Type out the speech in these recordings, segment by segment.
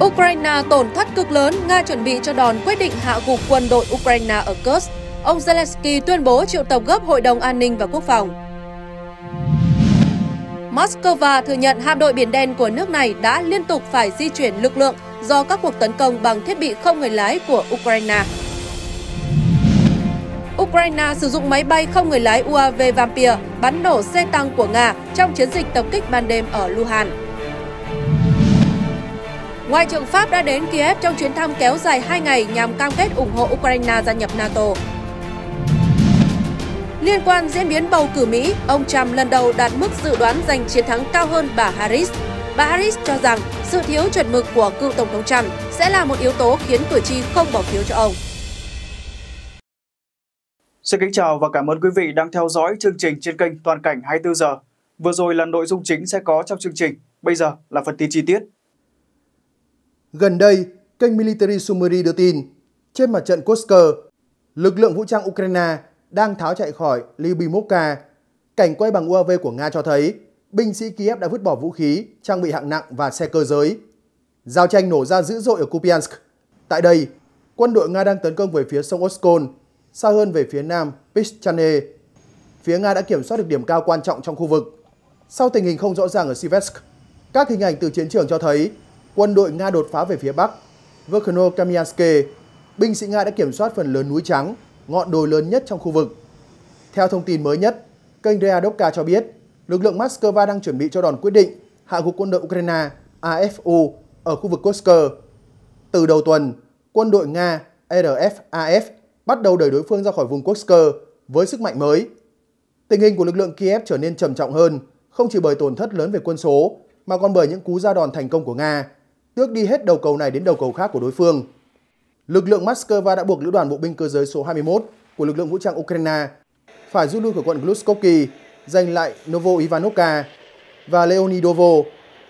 Ukraine tổn thất cực lớn, Nga chuẩn bị cho đòn quyết định hạ gục quân đội Ukraine ở Kursk. Ông Zelensky tuyên bố triệu tập gấp Hội đồng An ninh và Quốc phòng. Moscow thừa nhận hạm đội Biển Đen của nước này đã liên tục phải di chuyển lực lượng do các cuộc tấn công bằng thiết bị không người lái của Ukraine. Ukraine sử dụng máy bay không người lái UAV Vampir bắn nổ xe tăng của Nga trong chiến dịch tập kích ban đêm ở Luhansk. Ngoại trưởng Pháp đã đến Kiev trong chuyến thăm kéo dài 2 ngày nhằm cam kết ủng hộ Ukraine gia nhập NATO. Liên quan diễn biến bầu cử Mỹ, ông Trump lần đầu đạt mức dự đoán giành chiến thắng cao hơn bà Harris. Bà Harris cho rằng sự thiếu chuẩn mực của cựu Tổng thống Trump sẽ là một yếu tố khiến cử tri không bỏ phiếu cho ông. Xin kính chào và cảm ơn quý vị đang theo dõi chương trình trên kênh Toàn cảnh 24 giờ. Vừa rồi là nội dung chính sẽ có trong chương trình, bây giờ là phần tin chi tiết. Gần đây, kênh Military Summary đưa tin, trên mặt trận Kursk lực lượng vũ trang Ukraine đang tháo chạy khỏi Lyubimovka. Cảnh quay bằng UAV của Nga cho thấy, binh sĩ Kiev đã vứt bỏ vũ khí, trang bị hạng nặng và xe cơ giới. Giao tranh nổ ra dữ dội ở Kupiansk. Tại đây, quân đội Nga đang tấn công về phía sông Oskol, xa hơn về phía nam Pishchane Phía Nga đã kiểm soát được điểm cao quan trọng trong khu vực. Sau tình hình không rõ ràng ở Sivetsk, các hình ảnh từ chiến trường cho thấy quân đội Nga đột phá về phía Bắc, Volkhano Kamiansky, binh sĩ Nga đã kiểm soát phần lớn núi Trắng, ngọn đồi lớn nhất trong khu vực. Theo thông tin mới nhất, kênh Readovka cho biết, lực lượng Moscow đang chuẩn bị cho đòn quyết định hạ gục quân đội Ukraine AFU ở khu vực Kursk. Từ đầu tuần, quân đội Nga RFAF bắt đầu đẩy đối phương ra khỏi vùng Kursk với sức mạnh mới. Tình hình của lực lượng Kiev trở nên trầm trọng hơn, không chỉ bởi tổn thất lớn về quân số, mà còn bởi những cú ra đòn thành công của Nga tước đi hết đầu cầu này đến đầu cầu khác của đối phương. Lực lượng Moscow đã buộc lữ đoàn bộ binh cơ giới số 21 của lực lượng vũ trang Ukraine phải rút lui khỏi quận Glushkovky, giành lại Novo Ivanovka và Leonidovo,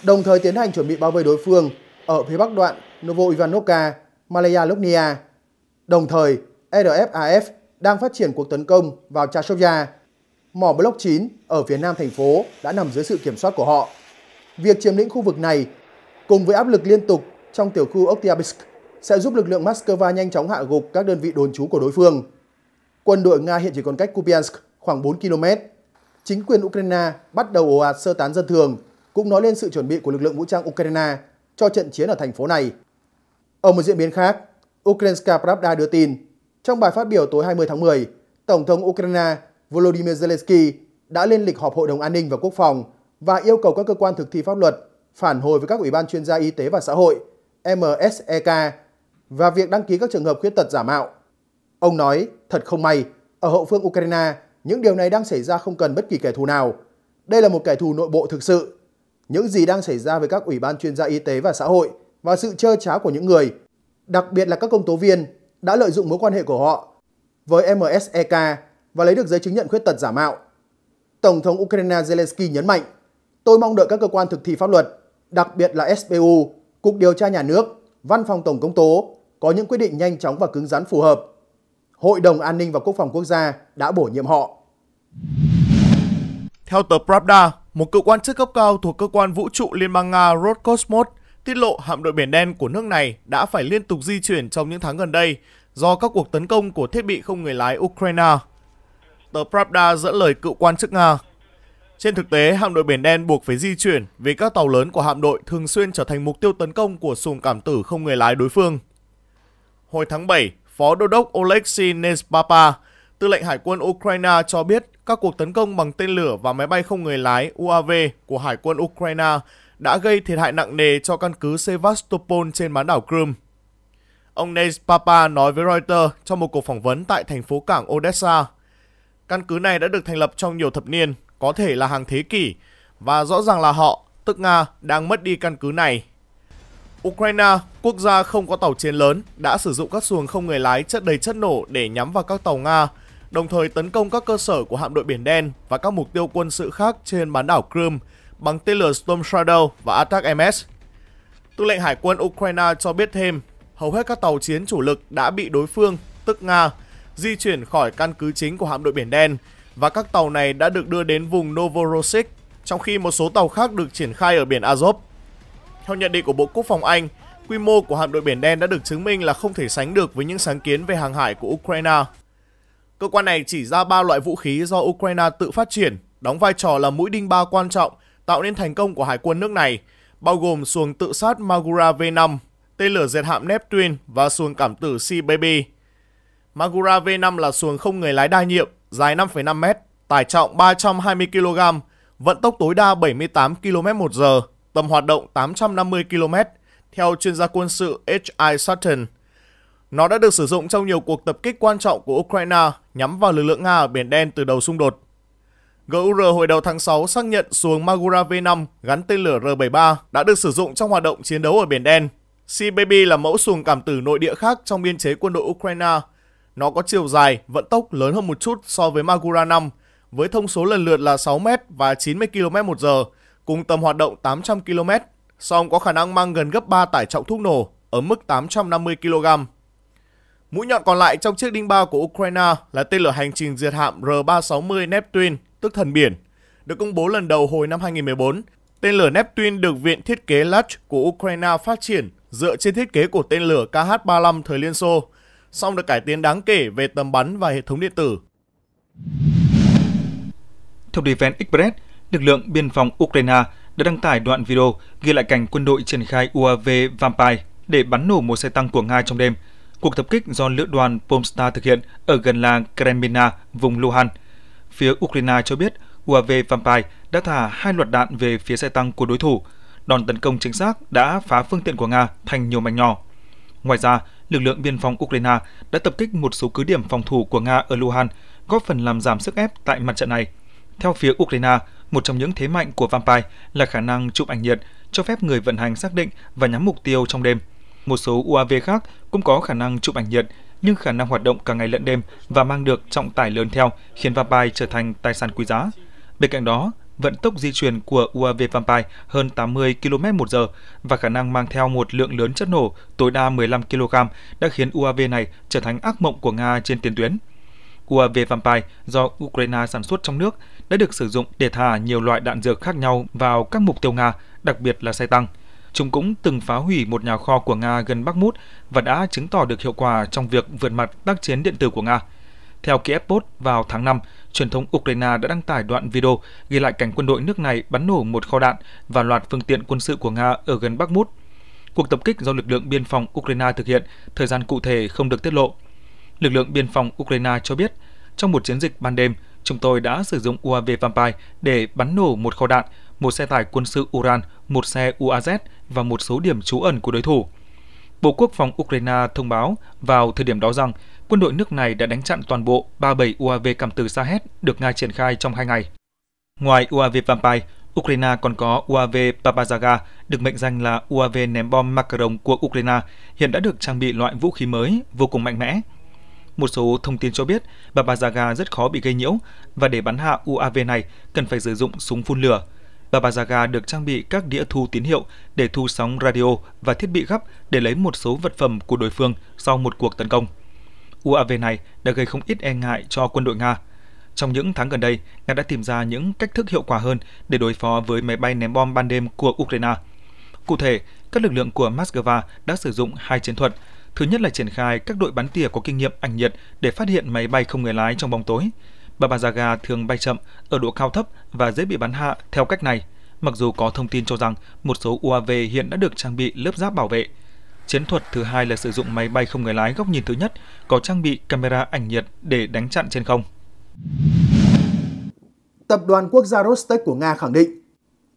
đồng thời tiến hành chuẩn bị bao vây đối phương ở phía bắc đoạn Novo Ivanovka, Malaya Lubnia. Đồng thời, RFAF đang phát triển cuộc tấn công vào Chashovya. Mỏ Block 9 ở phía nam thành phố đã nằm dưới sự kiểm soát của họ. Việc chiếm lĩnh khu vực này cùng với áp lực liên tục trong tiểu khu Oktyabsk sẽ giúp lực lượng Moscow nhanh chóng hạ gục các đơn vị đồn trú của đối phương. Quân đội Nga hiện chỉ còn cách Kupiansk khoảng 4 km. Chính quyền Ukraine bắt đầu ồ ạt sơ tán dân thường, cũng nói lên sự chuẩn bị của lực lượng vũ trang Ukraine cho trận chiến ở thành phố này. Ở một diễn biến khác, Ukrainska Pravda đưa tin, trong bài phát biểu tối 20 tháng 10, Tổng thống Ukraine Volodymyr Zelensky đã lên lịch họp Hội đồng An ninh và Quốc phòng và yêu cầu các cơ quan thực thi pháp luật phản hồi với các ủy ban chuyên gia y tế và xã hội MSEK và việc đăng ký các trường hợp khuyết tật giả mạo. Ông nói, thật không may, ở hậu phương Ukraine, những điều này đang xảy ra không cần bất kỳ kẻ thù nào. Đây là một kẻ thù nội bộ thực sự. Những gì đang xảy ra với các ủy ban chuyên gia y tế và xã hội và sự trơ tráo của những người, đặc biệt là các công tố viên, đã lợi dụng mối quan hệ của họ với MSEK và lấy được giấy chứng nhận khuyết tật giả mạo. Tổng thống Ukraine Zelensky nhấn mạnh, tôi mong đợi các cơ quan thực thi pháp luật đặc biệt là SPU, Cục Điều tra Nhà nước, Văn phòng Tổng công tố có những quyết định nhanh chóng và cứng rắn phù hợp. Hội đồng An ninh và Quốc phòng Quốc gia đã bổ nhiệm họ. Theo tờ Pravda, một cơ quan chức cấp cao thuộc cơ quan vũ trụ Liên bang Nga Roscosmos tiết lộ hạm đội Biển Đen của nước này đã phải liên tục di chuyển trong những tháng gần đây do các cuộc tấn công của thiết bị không người lái Ukraine. Tờ Pravda dẫn lời cựu quan chức Nga trên thực tế, hạm đội Biển Đen buộc phải di chuyển vì các tàu lớn của hạm đội thường xuyên trở thành mục tiêu tấn công của xuồng cảm tử không người lái đối phương. Hồi tháng 7, Phó Đô đốc Oleksiy Nespapa, tư lệnh Hải quân Ukraine cho biết các cuộc tấn công bằng tên lửa và máy bay không người lái UAV của Hải quân Ukraine đã gây thiệt hại nặng nề cho căn cứ Sevastopol trên bán đảo Crimea. Ông Nespapa nói với Reuters trong một cuộc phỏng vấn tại thành phố cảng Odessa. Căn cứ này đã được thành lập trong nhiều thập niên, có thể là hàng thế kỷ và rõ ràng là họ, tức Nga, đang mất đi căn cứ này. Ukraine, quốc gia không có tàu chiến lớn, đã sử dụng các xuồng không người lái chất đầy chất nổ để nhắm vào các tàu Nga, đồng thời tấn công các cơ sở của hạm đội Biển Đen và các mục tiêu quân sự khác trên bán đảo Crimea bằng tên lửa Storm Shadow và Attack MS. Tư lệnh Hải quân Ukraine cho biết thêm, hầu hết các tàu chiến chủ lực đã bị đối phương, tức Nga, di chuyển khỏi căn cứ chính của hạm đội Biển Đen và các tàu này đã được đưa đến vùng Novorossiysk, trong khi một số tàu khác được triển khai ở biển Azov. Theo nhận định của Bộ Quốc phòng Anh, quy mô của hạm đội Biển Đen đã được chứng minh là không thể sánh được với những sáng kiến về hàng hải của Ukraine. Cơ quan này chỉ ra ba loại vũ khí do Ukraine tự phát triển, đóng vai trò là mũi đinh ba quan trọng tạo nên thành công của hải quân nước này, bao gồm xuồng tự sát Magura V5, tên lửa diệt hạm Neptune và xuồng cảm tử Sea Baby. Magura V5 là xuồng không người lái đa nhiệm, dài 5,5 m, tải trọng 320 kg, vận tốc tối đa 78 km một giờ, tầm hoạt động 850 km, theo chuyên gia quân sự H.I. Sutton. Nó đã được sử dụng trong nhiều cuộc tập kích quan trọng của Ukraine nhắm vào lực lượng Nga ở Biển Đen từ đầu xung đột. GUR hồi đầu tháng 6 xác nhận xuồng Magura V5 gắn tên lửa R-73 đã được sử dụng trong hoạt động chiến đấu ở Biển Đen. CBB là mẫu xuồng cảm tử nội địa khác trong biên chế quân đội Ukraine nó có chiều dài, vận tốc lớn hơn một chút so với Magura 5 với thông số lần lượt là 6m và 90 km h cùng tầm hoạt động 800 km, song có khả năng mang gần gấp 3 tải trọng thuốc nổ ở mức 850 kg. Mũi nhọn còn lại trong chiếc đinh ba của Ukraine là tên lửa hành trình diệt hạm R-360 Neptune, tức thần biển, được công bố lần đầu hồi năm 2014. Tên lửa Neptune được Viện Thiết kế Lutch của Ukraine phát triển dựa trên thiết kế của tên lửa KH-35 thời Liên Xô, song được cải tiến đáng kể về tầm bắn và hệ thống điện tử. Theo Defense Express, lực lượng biên phòng Ukraine đã đăng tải đoạn video ghi lại cảnh quân đội triển khai UAV Vampire để bắn nổ một xe tăng của Nga trong đêm. Cuộc tập kích do lữ đoàn Pomstar thực hiện ở gần làng Kremina, vùng Luhansk. Phía Ukraine cho biết UAV Vampire đã thả hai loạt đạn về phía xe tăng của đối thủ. Đòn tấn công chính xác đã phá phương tiện của Nga thành nhiều mảnh nhỏ. Ngoài ra, lực lượng biên phòng Ukraine đã tập kích một số cứ điểm phòng thủ của Nga ở Luhan, góp phần làm giảm sức ép tại mặt trận này. Theo phía Ukraine, một trong những thế mạnh của Vampire là khả năng chụp ảnh nhiệt, cho phép người vận hành xác định và nhắm mục tiêu trong đêm. Một số UAV khác cũng có khả năng chụp ảnh nhiệt, nhưng khả năng hoạt động cả ngày lẫn đêm và mang được trọng tải lớn theo khiến Vampire trở thành tài sản quý giá. Bên cạnh đó, vận tốc di chuyển của UAV Vampire hơn 80 km h và khả năng mang theo một lượng lớn chất nổ tối đa 15 kg đã khiến UAV này trở thành ác mộng của Nga trên tiền tuyến. UAV Vampire do Ukraine sản xuất trong nước đã được sử dụng để thả nhiều loại đạn dược khác nhau vào các mục tiêu Nga, đặc biệt là xe tăng. Chúng cũng từng phá hủy một nhà kho của Nga gần Bắc Mút và đã chứng tỏ được hiệu quả trong việc vượt mặt tác chiến điện tử của Nga – theo Kiev Post, vào tháng 5, truyền thống Ukraine đã đăng tải đoạn video ghi lại cảnh quân đội nước này bắn nổ một kho đạn và loạt phương tiện quân sự của Nga ở gần Bakhmut. Cuộc tập kích do lực lượng biên phòng Ukraine thực hiện, thời gian cụ thể không được tiết lộ. Lực lượng biên phòng Ukraine cho biết, trong một chiến dịch ban đêm, chúng tôi đã sử dụng UAV Vampire để bắn nổ một kho đạn, một xe tải quân sự Uran, một xe UAZ và một số điểm trú ẩn của đối thủ. Bộ Quốc phòng Ukraine thông báo vào thời điểm đó rằng quân đội nước này đã đánh chặn toàn bộ 37 UAV cầm từ Sahed được Nga triển khai trong hai ngày. Ngoài UAV Vampire, Ukraine còn có UAV Papazaga, được mệnh danh là UAV ném bom Macaron của Ukraine, hiện đã được trang bị loại vũ khí mới vô cùng mạnh mẽ. Một số thông tin cho biết, Papazaga rất khó bị gây nhiễu và để bắn hạ UAV này cần phải sử dụng súng phun lửa. Babazaga được trang bị các đĩa thu tín hiệu để thu sóng radio và thiết bị gấp để lấy một số vật phẩm của đối phương sau một cuộc tấn công. UAV này đã gây không ít e ngại cho quân đội Nga. Trong những tháng gần đây, Nga đã tìm ra những cách thức hiệu quả hơn để đối phó với máy bay ném bom ban đêm của Ukraine. Cụ thể, các lực lượng của Moscow đã sử dụng hai chiến thuật. Thứ nhất là triển khai các đội bắn tỉa có kinh nghiệm ảnh nhiệt để phát hiện máy bay không người lái trong bóng tối. Baba thường bay chậm, ở độ cao thấp và dễ bị bắn hạ theo cách này, mặc dù có thông tin cho rằng một số UAV hiện đã được trang bị lớp giáp bảo vệ – Chiến thuật thứ hai là sử dụng máy bay không người lái góc nhìn thứ nhất, có trang bị camera ảnh nhiệt để đánh chặn trên không. Tập đoàn quốc gia Rostec của Nga khẳng định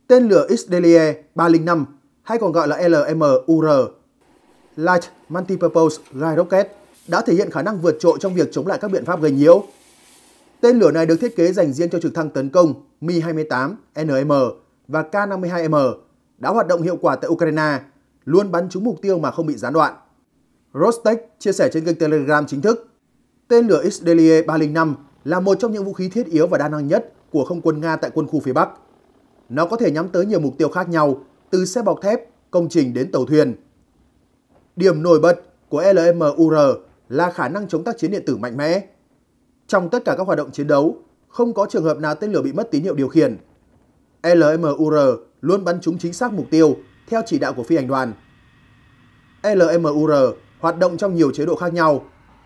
tên lửa Israelie 305 hay còn gọi là LMUR Light Multipurpose Guide Rocket đã thể hiện khả năng vượt trội trong việc chống lại các biện pháp gây nhiễu. Tên lửa này được thiết kế dành riêng cho trực thăng tấn công Mi-28, NM và K-52M đã hoạt động hiệu quả tại Ukraine luôn bắn trúng mục tiêu mà không bị gián đoạn. Rostec chia sẻ trên kênh Telegram chính thức, tên lửa Israeli 305 là một trong những vũ khí thiết yếu và đa năng nhất của không quân Nga tại quân khu phía Bắc. Nó có thể nhắm tới nhiều mục tiêu khác nhau, từ xe bọc thép, công trình đến tàu thuyền. Điểm nổi bật của LMUR là khả năng chống tác chiến điện tử mạnh mẽ. Trong tất cả các hoạt động chiến đấu, không có trường hợp nào tên lửa bị mất tín hiệu điều khiển. LMUR luôn bắn trúng chính xác mục tiêu, theo chỉ đạo của phi hành đoàn. LMUR hoạt động trong nhiều chế độ khác nhau.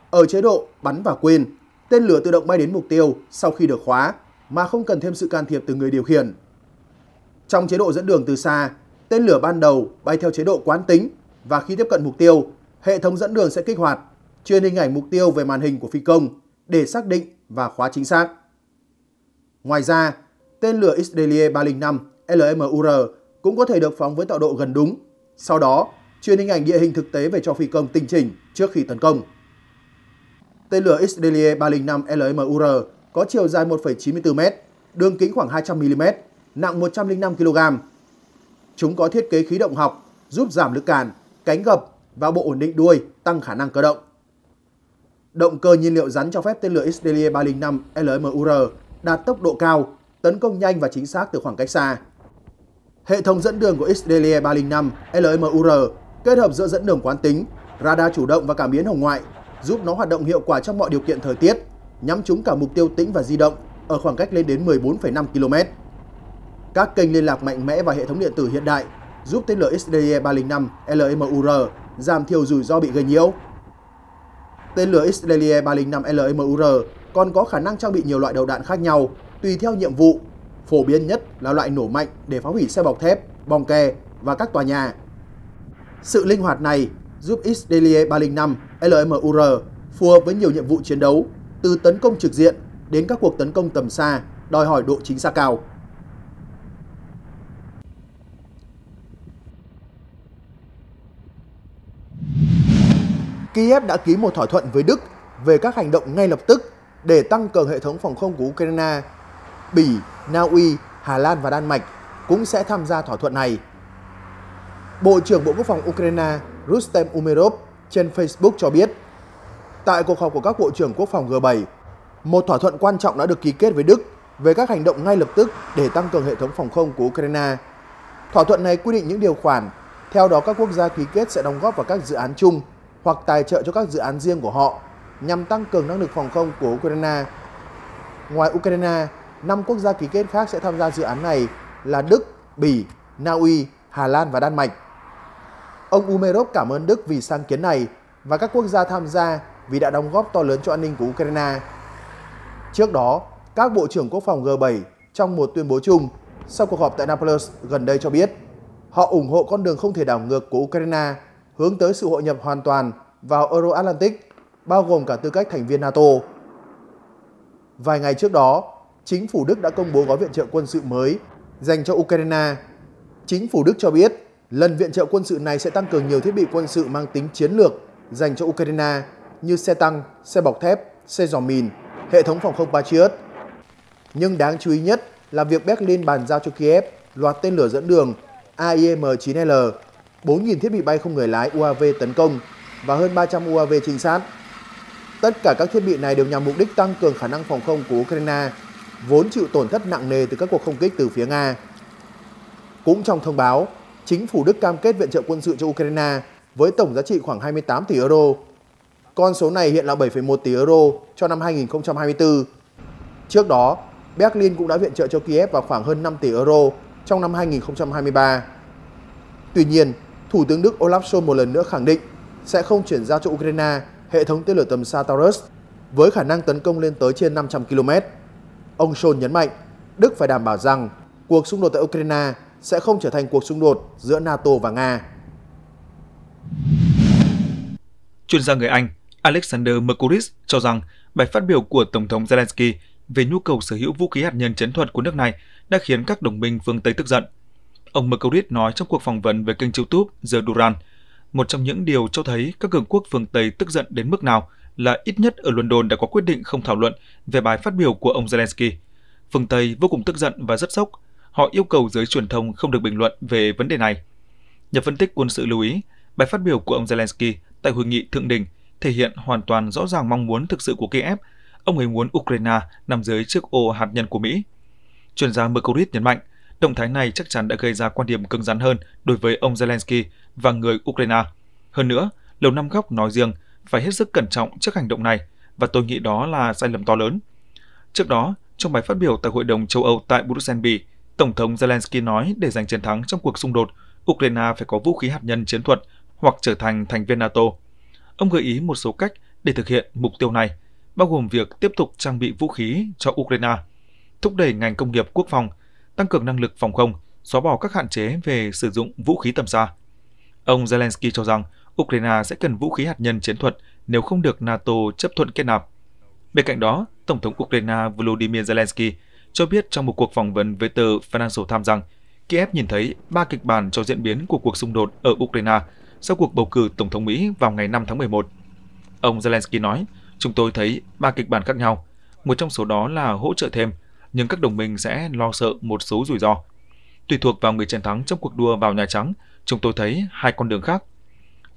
Ở chế độ bắn và quên, tên lửa tự động bay đến mục tiêu sau khi được khóa mà không cần thêm sự can thiệp từ người điều khiển. Trong chế độ dẫn đường từ xa, tên lửa ban đầu bay theo chế độ quán tính và khi tiếp cận mục tiêu, hệ thống dẫn đường sẽ kích hoạt, truyền hình ảnh mục tiêu về màn hình của phi công để xác định và khóa chính xác. Ngoài ra, tên lửa Israel 305 LMUR cũng có thể được phóng với tọa độ gần đúng. Sau đó, truyền hình ảnh địa hình thực tế về cho phi công tinh chỉnh trước khi tấn công. Tên lửa Israelie 305 LMUR có chiều dài 1,94m, đường kính khoảng 200mm, nặng 105 kg. Chúng có thiết kế khí động học giúp giảm lực cản, cánh gập và bộ ổn định đuôi tăng khả năng cơ động. Động cơ nhiên liệu rắn cho phép tên lửa Israelie 305 LMUR đạt tốc độ cao, tấn công nhanh và chính xác từ khoảng cách xa. Hệ thống dẫn đường của Israelie 305 LMUR kết hợp giữa dẫn đường quán tính, radar chủ động và cảm biến hồng ngoại giúp nó hoạt động hiệu quả trong mọi điều kiện thời tiết, nhắm trúng cả mục tiêu tĩnh và di động ở khoảng cách lên đến 14,5 km. Các kênh liên lạc mạnh mẽ và hệ thống điện tử hiện đại giúp tên lửa Israelie 305 LMUR giảm thiểu rủi ro bị gây nhiễu. Tên lửa Israelie 305 LMUR còn có khả năng trang bị nhiều loại đầu đạn khác nhau tùy theo nhiệm vụ Phổ biến nhất là loại nổ mạnh để phá hủy xe bọc thép, bong ke và các tòa nhà. Sự linh hoạt này giúp Israelie 305 LMUR phù hợp với nhiều nhiệm vụ chiến đấu, từ tấn công trực diện đến các cuộc tấn công tầm xa đòi hỏi độ chính xác cao. Kiev đã ký một thỏa thuận với Đức về các hành động ngay lập tức để tăng cường hệ thống phòng không của Ukraine Bỉ, Na Uy, Hà Lan và Đan Mạch cũng sẽ tham gia thỏa thuận này. Bộ trưởng Bộ Quốc phòng Ukraine Rustem Umerov trên Facebook cho biết, tại cuộc họp của các bộ trưởng quốc phòng G7, một thỏa thuận quan trọng đã được ký kết với Đức về các hành động ngay lập tức để tăng cường hệ thống phòng không của Ukraine. Thỏa thuận này quy định những điều khoản, theo đó các quốc gia ký kết sẽ đóng góp vào các dự án chung hoặc tài trợ cho các dự án riêng của họ nhằm tăng cường năng lực phòng không của Ukraine. Ngoài Ukraine, 5 quốc gia ký kết khác sẽ tham gia dự án này là Đức, Bỉ, Na Uy, Hà Lan và Đan Mạch. Ông Umerov cảm ơn Đức vì sáng kiến này và các quốc gia tham gia vì đã đóng góp to lớn cho an ninh của Ukraine. Trước đó, các bộ trưởng quốc phòng G7 trong một tuyên bố chung sau cuộc họp tại Naples gần đây cho biết họ ủng hộ con đường không thể đảo ngược của Ukraine hướng tới sự hội nhập hoàn toàn vào Euro-Atlantic, bao gồm cả tư cách thành viên NATO. Vài ngày trước đó, chính phủ Đức đã công bố gói viện trợ quân sự mới dành cho Ukraine. Chính phủ Đức cho biết, lần viện trợ quân sự này sẽ tăng cường nhiều thiết bị quân sự mang tính chiến lược dành cho Ukraine như xe tăng, xe bọc thép, xe dò mìn, hệ thống phòng không Patriot. Nhưng đáng chú ý nhất là việc Berlin bàn giao cho Kiev loạt tên lửa dẫn đường AIM-9L, 4.000 thiết bị bay không người lái UAV tấn công và hơn 300 UAV trinh sát. Tất cả các thiết bị này đều nhằm mục đích tăng cường khả năng phòng không của Ukraine vốn chịu tổn thất nặng nề từ các cuộc không kích từ phía Nga. Cũng trong thông báo, chính phủ Đức cam kết viện trợ quân sự cho Ukraine với tổng giá trị khoảng 28 tỷ euro. Con số này hiện là 7,1 tỷ euro cho năm 2024. Trước đó, Berlin cũng đã viện trợ cho Kiev vào khoảng hơn 5 tỷ euro trong năm 2023. Tuy nhiên, Thủ tướng Đức Olaf Scholz một lần nữa khẳng định sẽ không chuyển giao cho Ukraine hệ thống tên lửa tầm xa Taurus với khả năng tấn công lên tới trên 500 km. Ông Scholz nhấn mạnh Đức phải đảm bảo rằng cuộc xung đột tại Ukraine sẽ không trở thành cuộc xung đột giữa NATO và Nga. Chuyên gia người Anh Alexander Mercuris cho rằng bài phát biểu của Tổng thống Zelensky về nhu cầu sở hữu vũ khí hạt nhân chiến thuật của nước này đã khiến các đồng minh phương Tây tức giận. Ông Mercuris nói trong cuộc phỏng vấn với kênh YouTube The Duran, một trong những điều cho thấy các cường quốc phương Tây tức giận đến mức nào – là ít nhất ở London đã có quyết định không thảo luận về bài phát biểu của ông Zelensky. Phương Tây vô cùng tức giận và rất sốc. Họ yêu cầu giới truyền thông không được bình luận về vấn đề này. Nhà phân tích quân sự lưu ý, bài phát biểu của ông Zelensky tại hội nghị thượng đỉnh thể hiện hoàn toàn rõ ràng mong muốn thực sự của Kiev. Ông ấy muốn Ukraine nằm dưới chiếc ô hạt nhân của Mỹ. Chuyên gia Mercury nhấn mạnh, động thái này chắc chắn đã gây ra quan điểm cứng rắn hơn đối với ông Zelensky và người Ukraine. Hơn nữa, Lầu Năm Góc nói riêng phải hết sức cẩn trọng trước hành động này và tôi nghĩ đó là sai lầm to lớn. Trước đó, trong bài phát biểu tại Hội đồng châu Âu tại Bruxelles, Tổng thống Zelensky nói để giành chiến thắng trong cuộc xung đột, Ukraine phải có vũ khí hạt nhân chiến thuật hoặc trở thành thành viên NATO. Ông gợi ý một số cách để thực hiện mục tiêu này, bao gồm việc tiếp tục trang bị vũ khí cho Ukraine, thúc đẩy ngành công nghiệp quốc phòng, tăng cường năng lực phòng không, xóa bỏ các hạn chế về sử dụng vũ khí tầm xa. Ông Zelensky cho rằng Ukraine sẽ cần vũ khí hạt nhân chiến thuật nếu không được NATO chấp thuận kết nạp. Bên cạnh đó, Tổng thống Ukraine Volodymyr Zelensky cho biết trong một cuộc phỏng vấn với tờ Financial Times rằng Kiev nhìn thấy ba kịch bản cho diễn biến của cuộc xung đột ở Ukraine sau cuộc bầu cử Tổng thống Mỹ vào ngày 5 tháng 11. Ông Zelensky nói, chúng tôi thấy ba kịch bản khác nhau. Một trong số đó là hỗ trợ thêm, nhưng các đồng minh sẽ lo sợ một số rủi ro. Tùy thuộc vào người chiến thắng trong cuộc đua vào Nhà Trắng, chúng tôi thấy hai con đường khác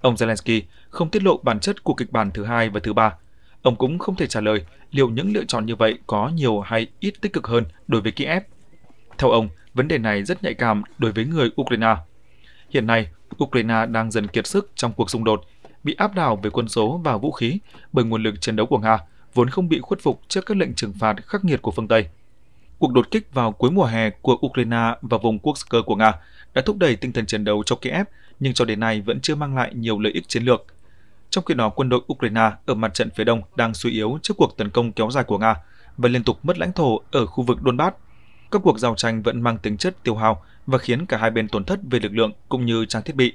Ông Zelensky không tiết lộ bản chất của kịch bản thứ hai và thứ ba. Ông cũng không thể trả lời liệu những lựa chọn như vậy có nhiều hay ít tích cực hơn đối với Kiev. Theo ông, vấn đề này rất nhạy cảm đối với người Ukraine. Hiện nay, Ukraine đang dần kiệt sức trong cuộc xung đột, bị áp đảo về quân số và vũ khí bởi nguồn lực chiến đấu của Nga, vốn không bị khuất phục trước các lệnh trừng phạt khắc nghiệt của phương Tây. Cuộc đột kích vào cuối mùa hè của Ukraine và vùng Kursk của Nga đã thúc đẩy tinh thần chiến đấu cho Kiev nhưng cho đến nay vẫn chưa mang lại nhiều lợi ích chiến lược. Trong khi đó, quân đội Ukraine ở mặt trận phía đông đang suy yếu trước cuộc tấn công kéo dài của Nga và liên tục mất lãnh thổ ở khu vực Donbass. Các cuộc giao tranh vẫn mang tính chất tiêu hao và khiến cả hai bên tổn thất về lực lượng cũng như trang thiết bị.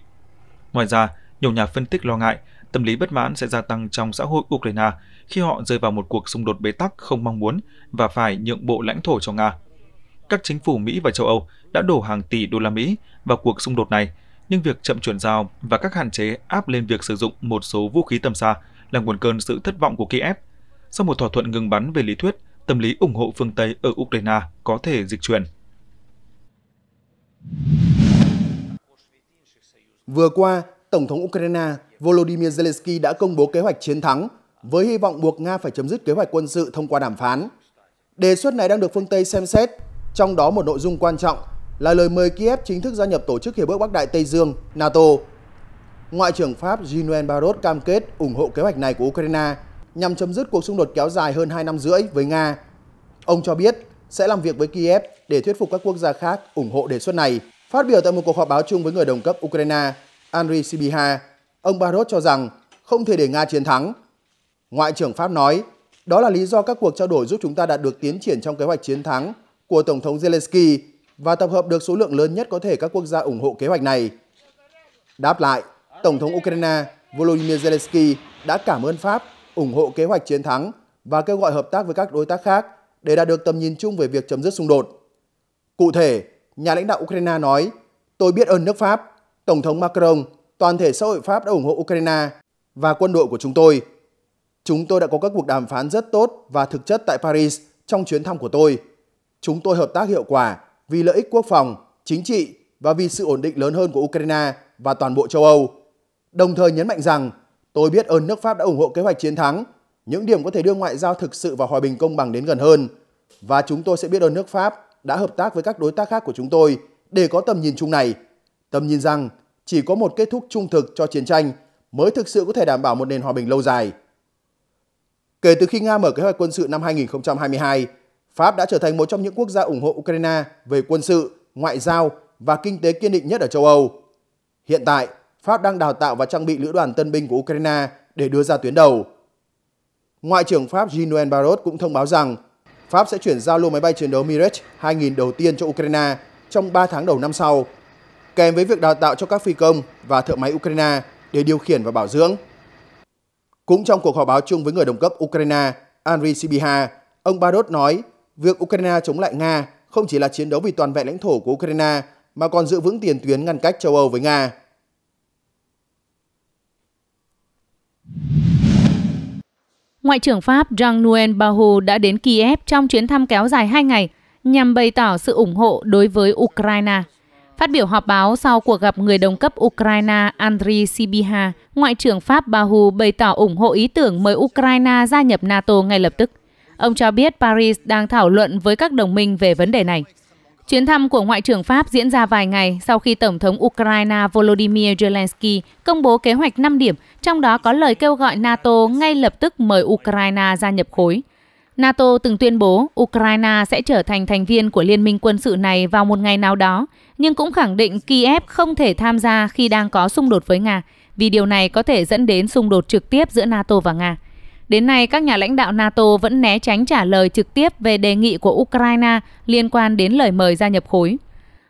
Ngoài ra, nhiều nhà phân tích lo ngại tâm lý bất mãn sẽ gia tăng trong xã hội Ukraine khi họ rơi vào một cuộc xung đột bế tắc không mong muốn và phải nhượng bộ lãnh thổ cho Nga. Các chính phủ Mỹ và châu Âu đã đổ hàng tỷ đô la Mỹ vào cuộc xung đột này nhưng việc chậm chuyển giao và các hạn chế áp lên việc sử dụng một số vũ khí tầm xa là nguồn cơn sự thất vọng của Kiev. Sau một thỏa thuận ngừng bắn về lý thuyết, tâm lý ủng hộ phương Tây ở Ukraine có thể dịch chuyển. Vừa qua, Tổng thống Ukraine Volodymyr Zelensky đã công bố kế hoạch chiến thắng với hy vọng buộc Nga phải chấm dứt kế hoạch quân sự thông qua đàm phán. Đề xuất này đang được phương Tây xem xét, trong đó một nội dung quan trọng là lời mời Kiev chính thức gia nhập Tổ chức Hiệp ước Bắc Đại Tây Dương NATO. Ngoại trưởng Pháp Jean-Noël Barrot cam kết ủng hộ kế hoạch này của Ukraine nhằm chấm dứt cuộc xung đột kéo dài hơn 2 năm rưỡi với Nga. Ông cho biết sẽ làm việc với Kiev để thuyết phục các quốc gia khác ủng hộ đề xuất này. Phát biểu tại một cuộc họp báo chung với người đồng cấp Ukraine, Andriy Sibiha, ông Barrot cho rằng không thể để Nga chiến thắng. Ngoại trưởng Pháp nói, đó là lý do các cuộc trao đổi giúp chúng ta đạt được tiến triển trong kế hoạch chiến thắng của Tổng thống Zelensky và tập hợp được số lượng lớn nhất có thể các quốc gia ủng hộ kế hoạch này. Đáp lại, Tổng thống Ukraine Volodymyr Zelensky đã cảm ơn Pháp ủng hộ kế hoạch chiến thắng và kêu gọi hợp tác với các đối tác khác để đạt được tầm nhìn chung về việc chấm dứt xung đột. Cụ thể, nhà lãnh đạo Ukraine nói, tôi biết ơn nước Pháp, Tổng thống Macron, toàn thể xã hội Pháp đã ủng hộ Ukraine và quân đội của chúng tôi. Chúng tôi đã có các cuộc đàm phán rất tốt và thực chất tại Paris trong chuyến thăm của tôi. Chúng tôi hợp tác hiệu quả vì lợi ích quốc phòng, chính trị và vì sự ổn định lớn hơn của Ukraine và toàn bộ châu Âu. Đồng thời nhấn mạnh rằng, tôi biết ơn nước Pháp đã ủng hộ kế hoạch chiến thắng, những điểm có thể đưa ngoại giao thực sự và hòa bình công bằng đến gần hơn. Và chúng tôi sẽ biết ơn nước Pháp đã hợp tác với các đối tác khác của chúng tôi để có tầm nhìn chung này. Tầm nhìn rằng chỉ có một kết thúc trung thực cho chiến tranh mới thực sự có thể đảm bảo một nền hòa bình lâu dài. Kể từ khi Nga mở kế hoạch quân sự năm 2022, Pháp đã trở thành một trong những quốc gia ủng hộ Ukraine về quân sự, ngoại giao và kinh tế kiên định nhất ở châu Âu. Hiện tại, Pháp đang đào tạo và trang bị lữ đoàn tân binh của Ukraine để đưa ra tuyến đầu. Ngoại trưởng Pháp Jean-Noël Barrot cũng thông báo rằng Pháp sẽ chuyển giao lô máy bay chiến đấu Mirage 2000 đầu tiên cho Ukraine trong 3 tháng đầu năm sau, kèm với việc đào tạo cho các phi công và thợ máy Ukraine để điều khiển và bảo dưỡng. Cũng trong cuộc họp báo chung với người đồng cấp Ukraine Andriy Sibiha, ông Barrot nói việc Ukraine chống lại Nga không chỉ là chiến đấu vì toàn vẹn lãnh thổ của Ukraine mà còn giữ vững tiền tuyến ngăn cách châu Âu với Nga. Ngoại trưởng Pháp Jean-Noël Barrot đã đến Kiev trong chuyến thăm kéo dài 2 ngày nhằm bày tỏ sự ủng hộ đối với Ukraine. Phát biểu họp báo sau cuộc gặp người đồng cấp Ukraine Andriy Sibiha, Ngoại trưởng Pháp Bahu bày tỏ ủng hộ ý tưởng mời Ukraine gia nhập NATO ngay lập tức. Ông cho biết Paris đang thảo luận với các đồng minh về vấn đề này. Chuyến thăm của Ngoại trưởng Pháp diễn ra vài ngày sau khi Tổng thống Ukraine Volodymyr Zelensky công bố kế hoạch 5 điểm, trong đó có lời kêu gọi NATO ngay lập tức mời Ukraine gia nhập khối. NATO từng tuyên bố Ukraine sẽ trở thành thành viên của liên minh quân sự này vào một ngày nào đó, nhưng cũng khẳng định Kiev không thể tham gia khi đang có xung đột với Nga, vì điều này có thể dẫn đến xung đột trực tiếp giữa NATO và Nga. Đến nay, các nhà lãnh đạo NATO vẫn né tránh trả lời trực tiếp về đề nghị của Ukraine liên quan đến lời mời gia nhập khối.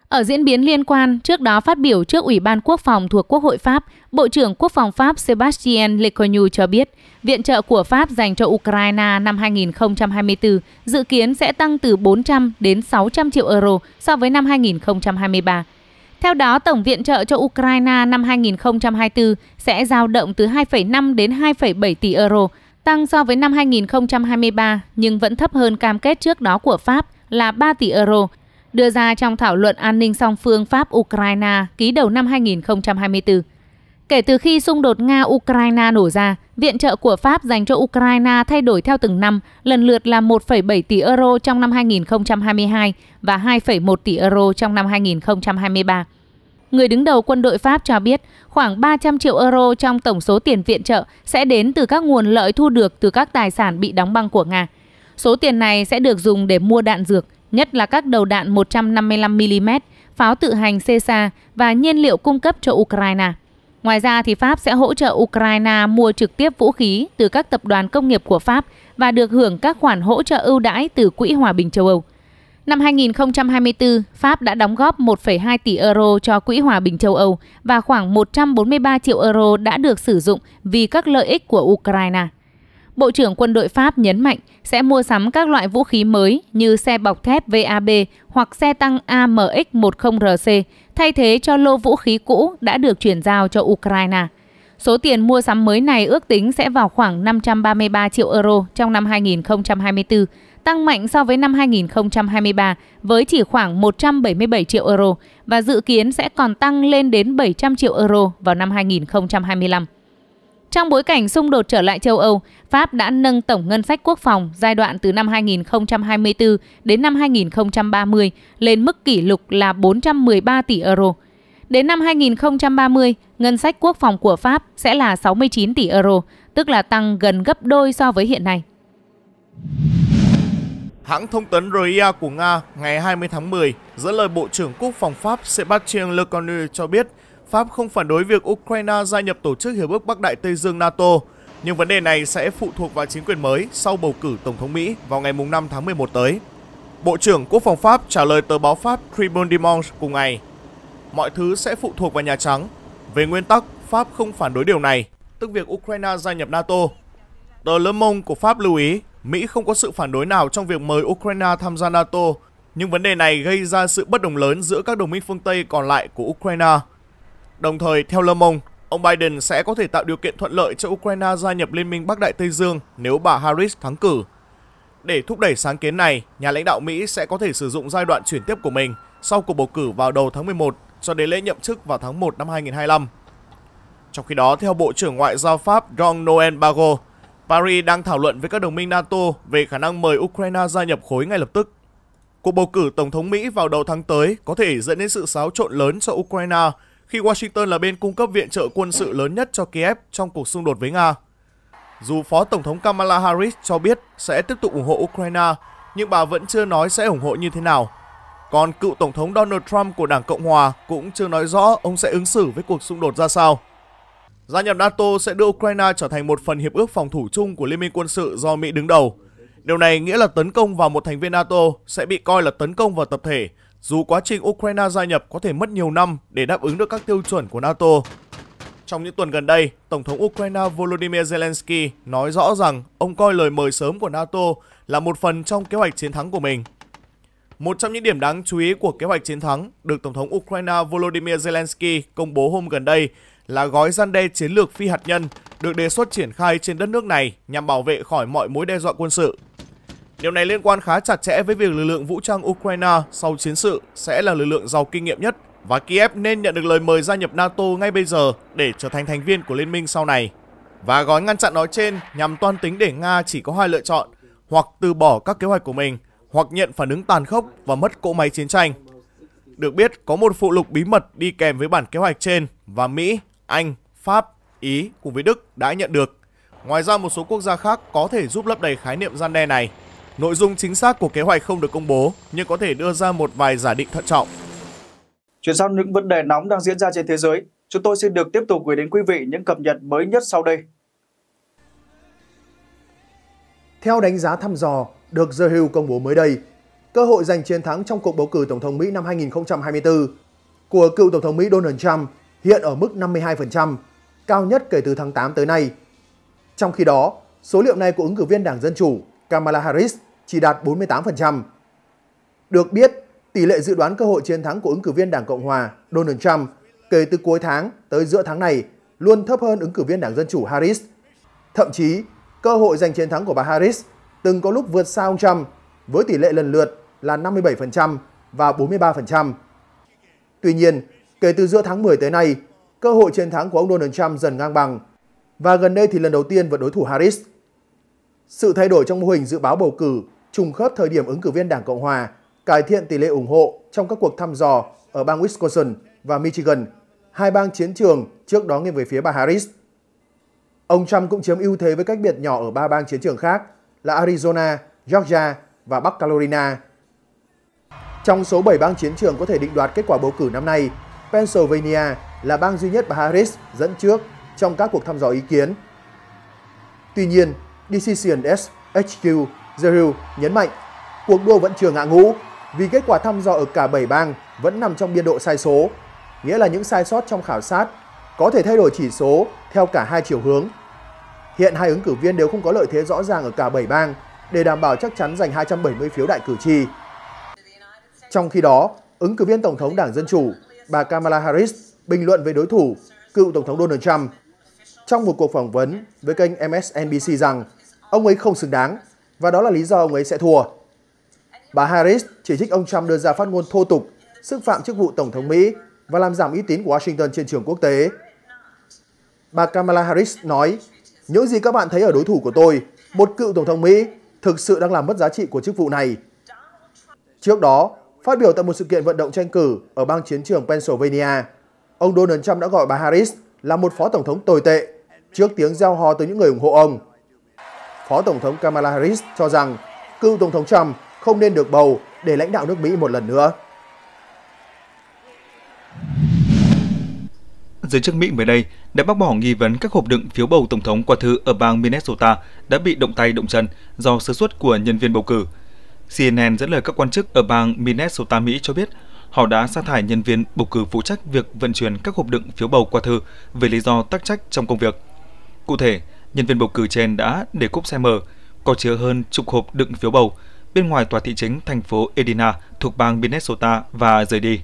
Ở diễn biến liên quan, trước đó phát biểu trước Ủy ban Quốc phòng thuộc Quốc hội Pháp, Bộ trưởng Quốc phòng Pháp Sébastien Lecornu cho biết, viện trợ của Pháp dành cho Ukraine năm 2024 dự kiến sẽ tăng từ 400 đến 600 triệu euro so với năm 2023. Theo đó, tổng viện trợ cho Ukraine năm 2024 sẽ giao động từ 2,5 đến 2,7 tỷ euro, tăng so với năm 2023 nhưng vẫn thấp hơn cam kết trước đó của Pháp là 3 tỷ euro, đưa ra trong thảo luận an ninh song phương Pháp-Ukraine ký đầu năm 2024. Kể từ khi xung đột Nga-Ukraine nổ ra, viện trợ của Pháp dành cho Ukraine thay đổi theo từng năm, lần lượt là 1,7 tỷ euro trong năm 2022 và 2,1 tỷ euro trong năm 2023. Người đứng đầu quân đội Pháp cho biết khoảng 300 triệu euro trong tổng số tiền viện trợ sẽ đến từ các nguồn lợi thu được từ các tài sản bị đóng băng của Nga. Số tiền này sẽ được dùng để mua đạn dược, nhất là các đầu đạn 155mm, pháo tự hành Caesar và nhiên liệu cung cấp cho Ukraine. Ngoài ra thì Pháp sẽ hỗ trợ Ukraine mua trực tiếp vũ khí từ các tập đoàn công nghiệp của Pháp và được hưởng các khoản hỗ trợ ưu đãi từ Quỹ Hòa bình châu Âu. Năm 2024, Pháp đã đóng góp 1,2 tỷ euro cho Quỹ Hòa bình châu Âu và khoảng 143 triệu euro đã được sử dụng vì các lợi ích của Ukraine. Bộ trưởng quân đội Pháp nhấn mạnh sẽ mua sắm các loại vũ khí mới như xe bọc thép VAB hoặc xe tăng AMX-10RC thay thế cho lô vũ khí cũ đã được chuyển giao cho Ukraine. Số tiền mua sắm mới này ước tính sẽ vào khoảng 533 triệu euro trong năm 2024 tăng mạnh so với năm 2023 với chỉ khoảng 177 triệu euro và dự kiến sẽ còn tăng lên đến 700 triệu euro vào năm 2025. Trong bối cảnh xung đột trở lại châu Âu, Pháp đã nâng tổng ngân sách quốc phòng giai đoạn từ năm 2024 đến năm 2030 lên mức kỷ lục là 413 tỷ euro. Đến năm 2030, ngân sách quốc phòng của Pháp sẽ là 69 tỷ euro, tức là tăng gần gấp đôi so với hiện nay. Hãng thông tấn RIA của Nga ngày 20 tháng 10 dẫn lời Bộ trưởng Quốc phòng Pháp Sébastien Lecornu cho biết Pháp không phản đối việc Ukraine gia nhập tổ chức Hiệp ước Bắc Đại Tây Dương NATO, nhưng vấn đề này sẽ phụ thuộc vào chính quyền mới sau bầu cử Tổng thống Mỹ vào ngày 5 tháng 11 tới. Bộ trưởng Quốc phòng Pháp trả lời tờ báo Pháp Tribune Dimanche cùng ngày. Mọi thứ sẽ phụ thuộc vào Nhà Trắng. Về nguyên tắc, Pháp không phản đối điều này, tức việc Ukraine gia nhập NATO. Tờ Le Monde của Pháp lưu ý, Mỹ không có sự phản đối nào trong việc mời Ukraine tham gia NATO, nhưng vấn đề này gây ra sự bất đồng lớn giữa các đồng minh phương Tây còn lại của Ukraine. Đồng thời, theo Le Monde, ông Biden sẽ có thể tạo điều kiện thuận lợi cho Ukraine gia nhập Liên minh Bắc Đại Tây Dương nếu bà Harris thắng cử. Để thúc đẩy sáng kiến này, nhà lãnh đạo Mỹ sẽ có thể sử dụng giai đoạn chuyển tiếp của mình sau cuộc bầu cử vào đầu tháng 11 cho đến lễ nhậm chức vào tháng 1 năm 2025. Trong khi đó, theo Bộ trưởng Ngoại giao Pháp Jean-Noël Barrot, Paris đang thảo luận với các đồng minh NATO về khả năng mời Ukraine gia nhập khối ngay lập tức. Cuộc bầu cử Tổng thống Mỹ vào đầu tháng tới có thể dẫn đến sự xáo trộn lớn cho Ukraine khi Washington là bên cung cấp viện trợ quân sự lớn nhất cho Kiev trong cuộc xung đột với Nga. Dù Phó Tổng thống Kamala Harris cho biết sẽ tiếp tục ủng hộ Ukraine, nhưng bà vẫn chưa nói sẽ ủng hộ như thế nào. Còn cựu Tổng thống Donald Trump của Đảng Cộng Hòa cũng chưa nói rõ ông sẽ ứng xử với cuộc xung đột ra sao. Gia nhập NATO sẽ đưa Ukraine trở thành một phần hiệp ước phòng thủ chung của Liên minh quân sự do Mỹ đứng đầu. Điều này nghĩa là tấn công vào một thành viên NATO sẽ bị coi là tấn công vào tập thể, dù quá trình Ukraine gia nhập có thể mất nhiều năm để đáp ứng được các tiêu chuẩn của NATO. Trong những tuần gần đây, Tổng thống Ukraine Volodymyr Zelensky nói rõ rằng ông coi lời mời sớm của NATO là một phần trong kế hoạch chiến thắng của mình. Một trong những điểm đáng chú ý của kế hoạch chiến thắng được Tổng thống Ukraine Volodymyr Zelensky công bố hôm gần đây là gói gian đe chiến lược phi hạt nhân được đề xuất triển khai trên đất nước này nhằm bảo vệ khỏi mọi mối đe dọa quân sự. Điều này liên quan khá chặt chẽ với việc lực lượng vũ trang Ukraine sau chiến sự sẽ là lực lượng giàu kinh nghiệm nhất và Kiev nên nhận được lời mời gia nhập NATO ngay bây giờ để trở thành thành viên của liên minh sau này. Và gói ngăn chặn nói trên nhằm toan tính để Nga chỉ có hai lựa chọn, hoặc từ bỏ các kế hoạch của mình, hoặc nhận phản ứng tàn khốc và mất cỗ máy chiến tranh. Được biết, có một phụ lục bí mật đi kèm với bản kế hoạch trên và Mỹ anh, Pháp, Ý cùng với Đức đã nhận được. Ngoài ra một số quốc gia khác có thể giúp lấp đầy khái niệm gian đe này. Nội dung chính xác của kế hoạch không được công bố nhưng có thể đưa ra một vài giả định thận trọng. Chuyển sang những vấn đề nóng đang diễn ra trên thế giới, chúng tôi xin được tiếp tục gửi đến quý vị những cập nhật mới nhất sau đây. Theo đánh giá thăm dò được The Hill công bố mới đây, cơ hội giành chiến thắng trong cuộc bầu cử tổng thống Mỹ năm 2024 của cựu tổng thống Mỹ Donald Trump hiện ở mức 52%, cao nhất kể từ tháng 8 tới nay. Trong khi đó, số liệu này của ứng cử viên Đảng Dân Chủ Kamala Harris chỉ đạt 48%. Được biết, tỷ lệ dự đoán cơ hội chiến thắng của ứng cử viên Đảng Cộng Hòa Donald Trump kể từ cuối tháng tới giữa tháng này luôn thấp hơn ứng cử viên Đảng Dân Chủ Harris. Thậm chí, cơ hội giành chiến thắng của bà Harris từng có lúc vượt xa ông Trump với tỷ lệ lần lượt là 57% và 43%. Tuy nhiên, Kể từ giữa tháng 10 tới nay, cơ hội chiến thắng của ông Donald Trump dần ngang bằng và gần đây thì lần đầu tiên vượt đối thủ Harris. Sự thay đổi trong mô hình dự báo bầu cử trùng khớp thời điểm ứng cử viên Đảng Cộng Hòa cải thiện tỷ lệ ủng hộ trong các cuộc thăm dò ở bang Wisconsin và Michigan, hai bang chiến trường trước đó nghiêng về phía bà Harris. Ông Trump cũng chiếm ưu thế với cách biệt nhỏ ở ba bang chiến trường khác là Arizona, Georgia và Bắc Carolina. Trong số 7 bang chiến trường có thể định đoạt kết quả bầu cử năm nay, Pennsylvania là bang duy nhất bà Harris dẫn trước trong các cuộc thăm dò ý kiến. Tuy nhiên, Decision SHQ Zerill nhấn mạnh cuộc đua vẫn chưa ngã ngũ vì kết quả thăm dò ở cả 7 bang vẫn nằm trong biên độ sai số, nghĩa là những sai sót trong khảo sát có thể thay đổi chỉ số theo cả hai chiều hướng. Hiện hai ứng cử viên đều không có lợi thế rõ ràng ở cả 7 bang để đảm bảo chắc chắn giành 270 phiếu đại cử tri. Trong khi đó, ứng cử viên Tổng thống Đảng Dân Chủ bà Kamala Harris bình luận về đối thủ, cựu Tổng thống Donald Trump, trong một cuộc phỏng vấn với kênh MSNBC rằng ông ấy không xứng đáng và đó là lý do ông ấy sẽ thua. Bà Harris chỉ trích ông Trump đưa ra phát ngôn thô tục, xúc phạm chức vụ Tổng thống Mỹ và làm giảm uy tín của Washington trên trường quốc tế. Bà Kamala Harris nói, những gì các bạn thấy ở đối thủ của tôi, một cựu Tổng thống Mỹ, thực sự đang làm mất giá trị của chức vụ này. Trước đó, Phát biểu tại một sự kiện vận động tranh cử ở bang chiến trường Pennsylvania, ông Donald Trump đã gọi bà Harris là một phó tổng thống tồi tệ trước tiếng gieo hò từ những người ủng hộ ông. Phó tổng thống Kamala Harris cho rằng cựu tổng thống Trump không nên được bầu để lãnh đạo nước Mỹ một lần nữa. Giới chức Mỹ mới đây đã bác bỏ nghi vấn các hộp đựng phiếu bầu tổng thống qua thư ở bang Minnesota đã bị động tay động chân do sơ suất của nhân viên bầu cử CNN dẫn lời các quan chức ở bang Minnesota, Mỹ cho biết họ đã sa thải nhân viên bầu cử phụ trách việc vận chuyển các hộp đựng phiếu bầu qua thư về lý do tắc trách trong công việc. Cụ thể, nhân viên bầu cử trên đã để cúp xe mở có chứa hơn chục hộp đựng phiếu bầu bên ngoài tòa thị chính thành phố Edina thuộc bang Minnesota và rời đi.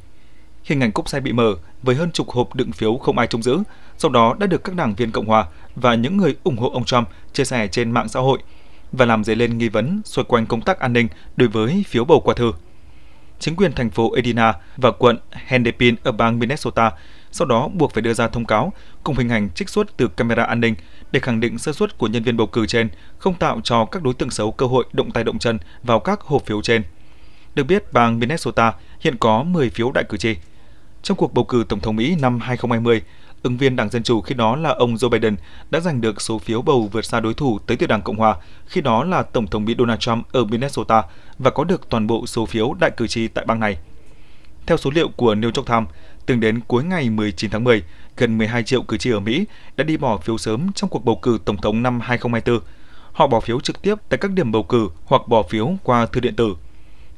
Hình ảnh cúp xe bị mở với hơn chục hộp đựng phiếu không ai trông giữ, sau đó đã được các đảng viên Cộng hòa và những người ủng hộ ông Trump chia sẻ trên mạng xã hội – và làm dấy lên nghi vấn xoay quanh công tác an ninh đối với phiếu bầu qua thư. Chính quyền thành phố Edina và quận Hennepin ở bang Minnesota sau đó buộc phải đưa ra thông cáo cùng hình ảnh trích xuất từ camera an ninh để khẳng định sơ suất của nhân viên bầu cử trên không tạo cho các đối tượng xấu cơ hội động tay động chân vào các hộp phiếu trên. Được biết, bang Minnesota hiện có 10 phiếu đại cử tri. Trong cuộc bầu cử Tổng thống Mỹ năm 2020, ứng viên Đảng Dân Chủ khi đó là ông Joe Biden, đã giành được số phiếu bầu vượt xa đối thủ tới từ Đảng Cộng Hòa, khi đó là Tổng thống Mỹ Donald Trump ở Minnesota và có được toàn bộ số phiếu đại cử tri tại bang này. Theo số liệu của New York Times, Từng đến cuối ngày 19 tháng 10, gần 12 triệu cử tri ở Mỹ đã đi bỏ phiếu sớm trong cuộc bầu cử tổng thống năm 2024. Họ bỏ phiếu trực tiếp tại các điểm bầu cử hoặc bỏ phiếu qua thư điện tử.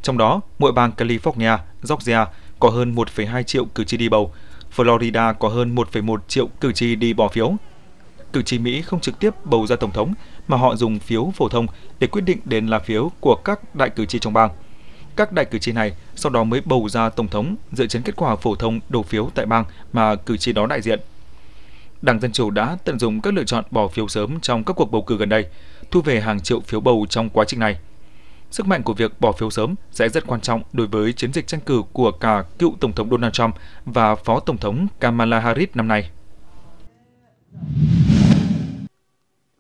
Trong đó, mỗi bang California, Georgia có hơn 1,2 triệu cử tri đi bầu, Florida có hơn 1,1 triệu cử tri đi bỏ phiếu. Cử tri Mỹ không trực tiếp bầu ra tổng thống mà họ dùng phiếu phổ thông để quyết định đến là phiếu của các đại cử tri trong bang. Các đại cử tri này sau đó mới bầu ra tổng thống dựa trên kết quả phổ thông đầu phiếu tại bang mà cử tri đó đại diện. Đảng Dân Chủ đã tận dụng các lựa chọn bỏ phiếu sớm trong các cuộc bầu cử gần đây, thu về hàng triệu phiếu bầu trong quá trình này. Sức mạnh của việc bỏ phiếu sớm sẽ rất quan trọng đối với chiến dịch tranh cử của cả cựu Tổng thống Donald Trump và Phó Tổng thống Kamala Harris năm nay.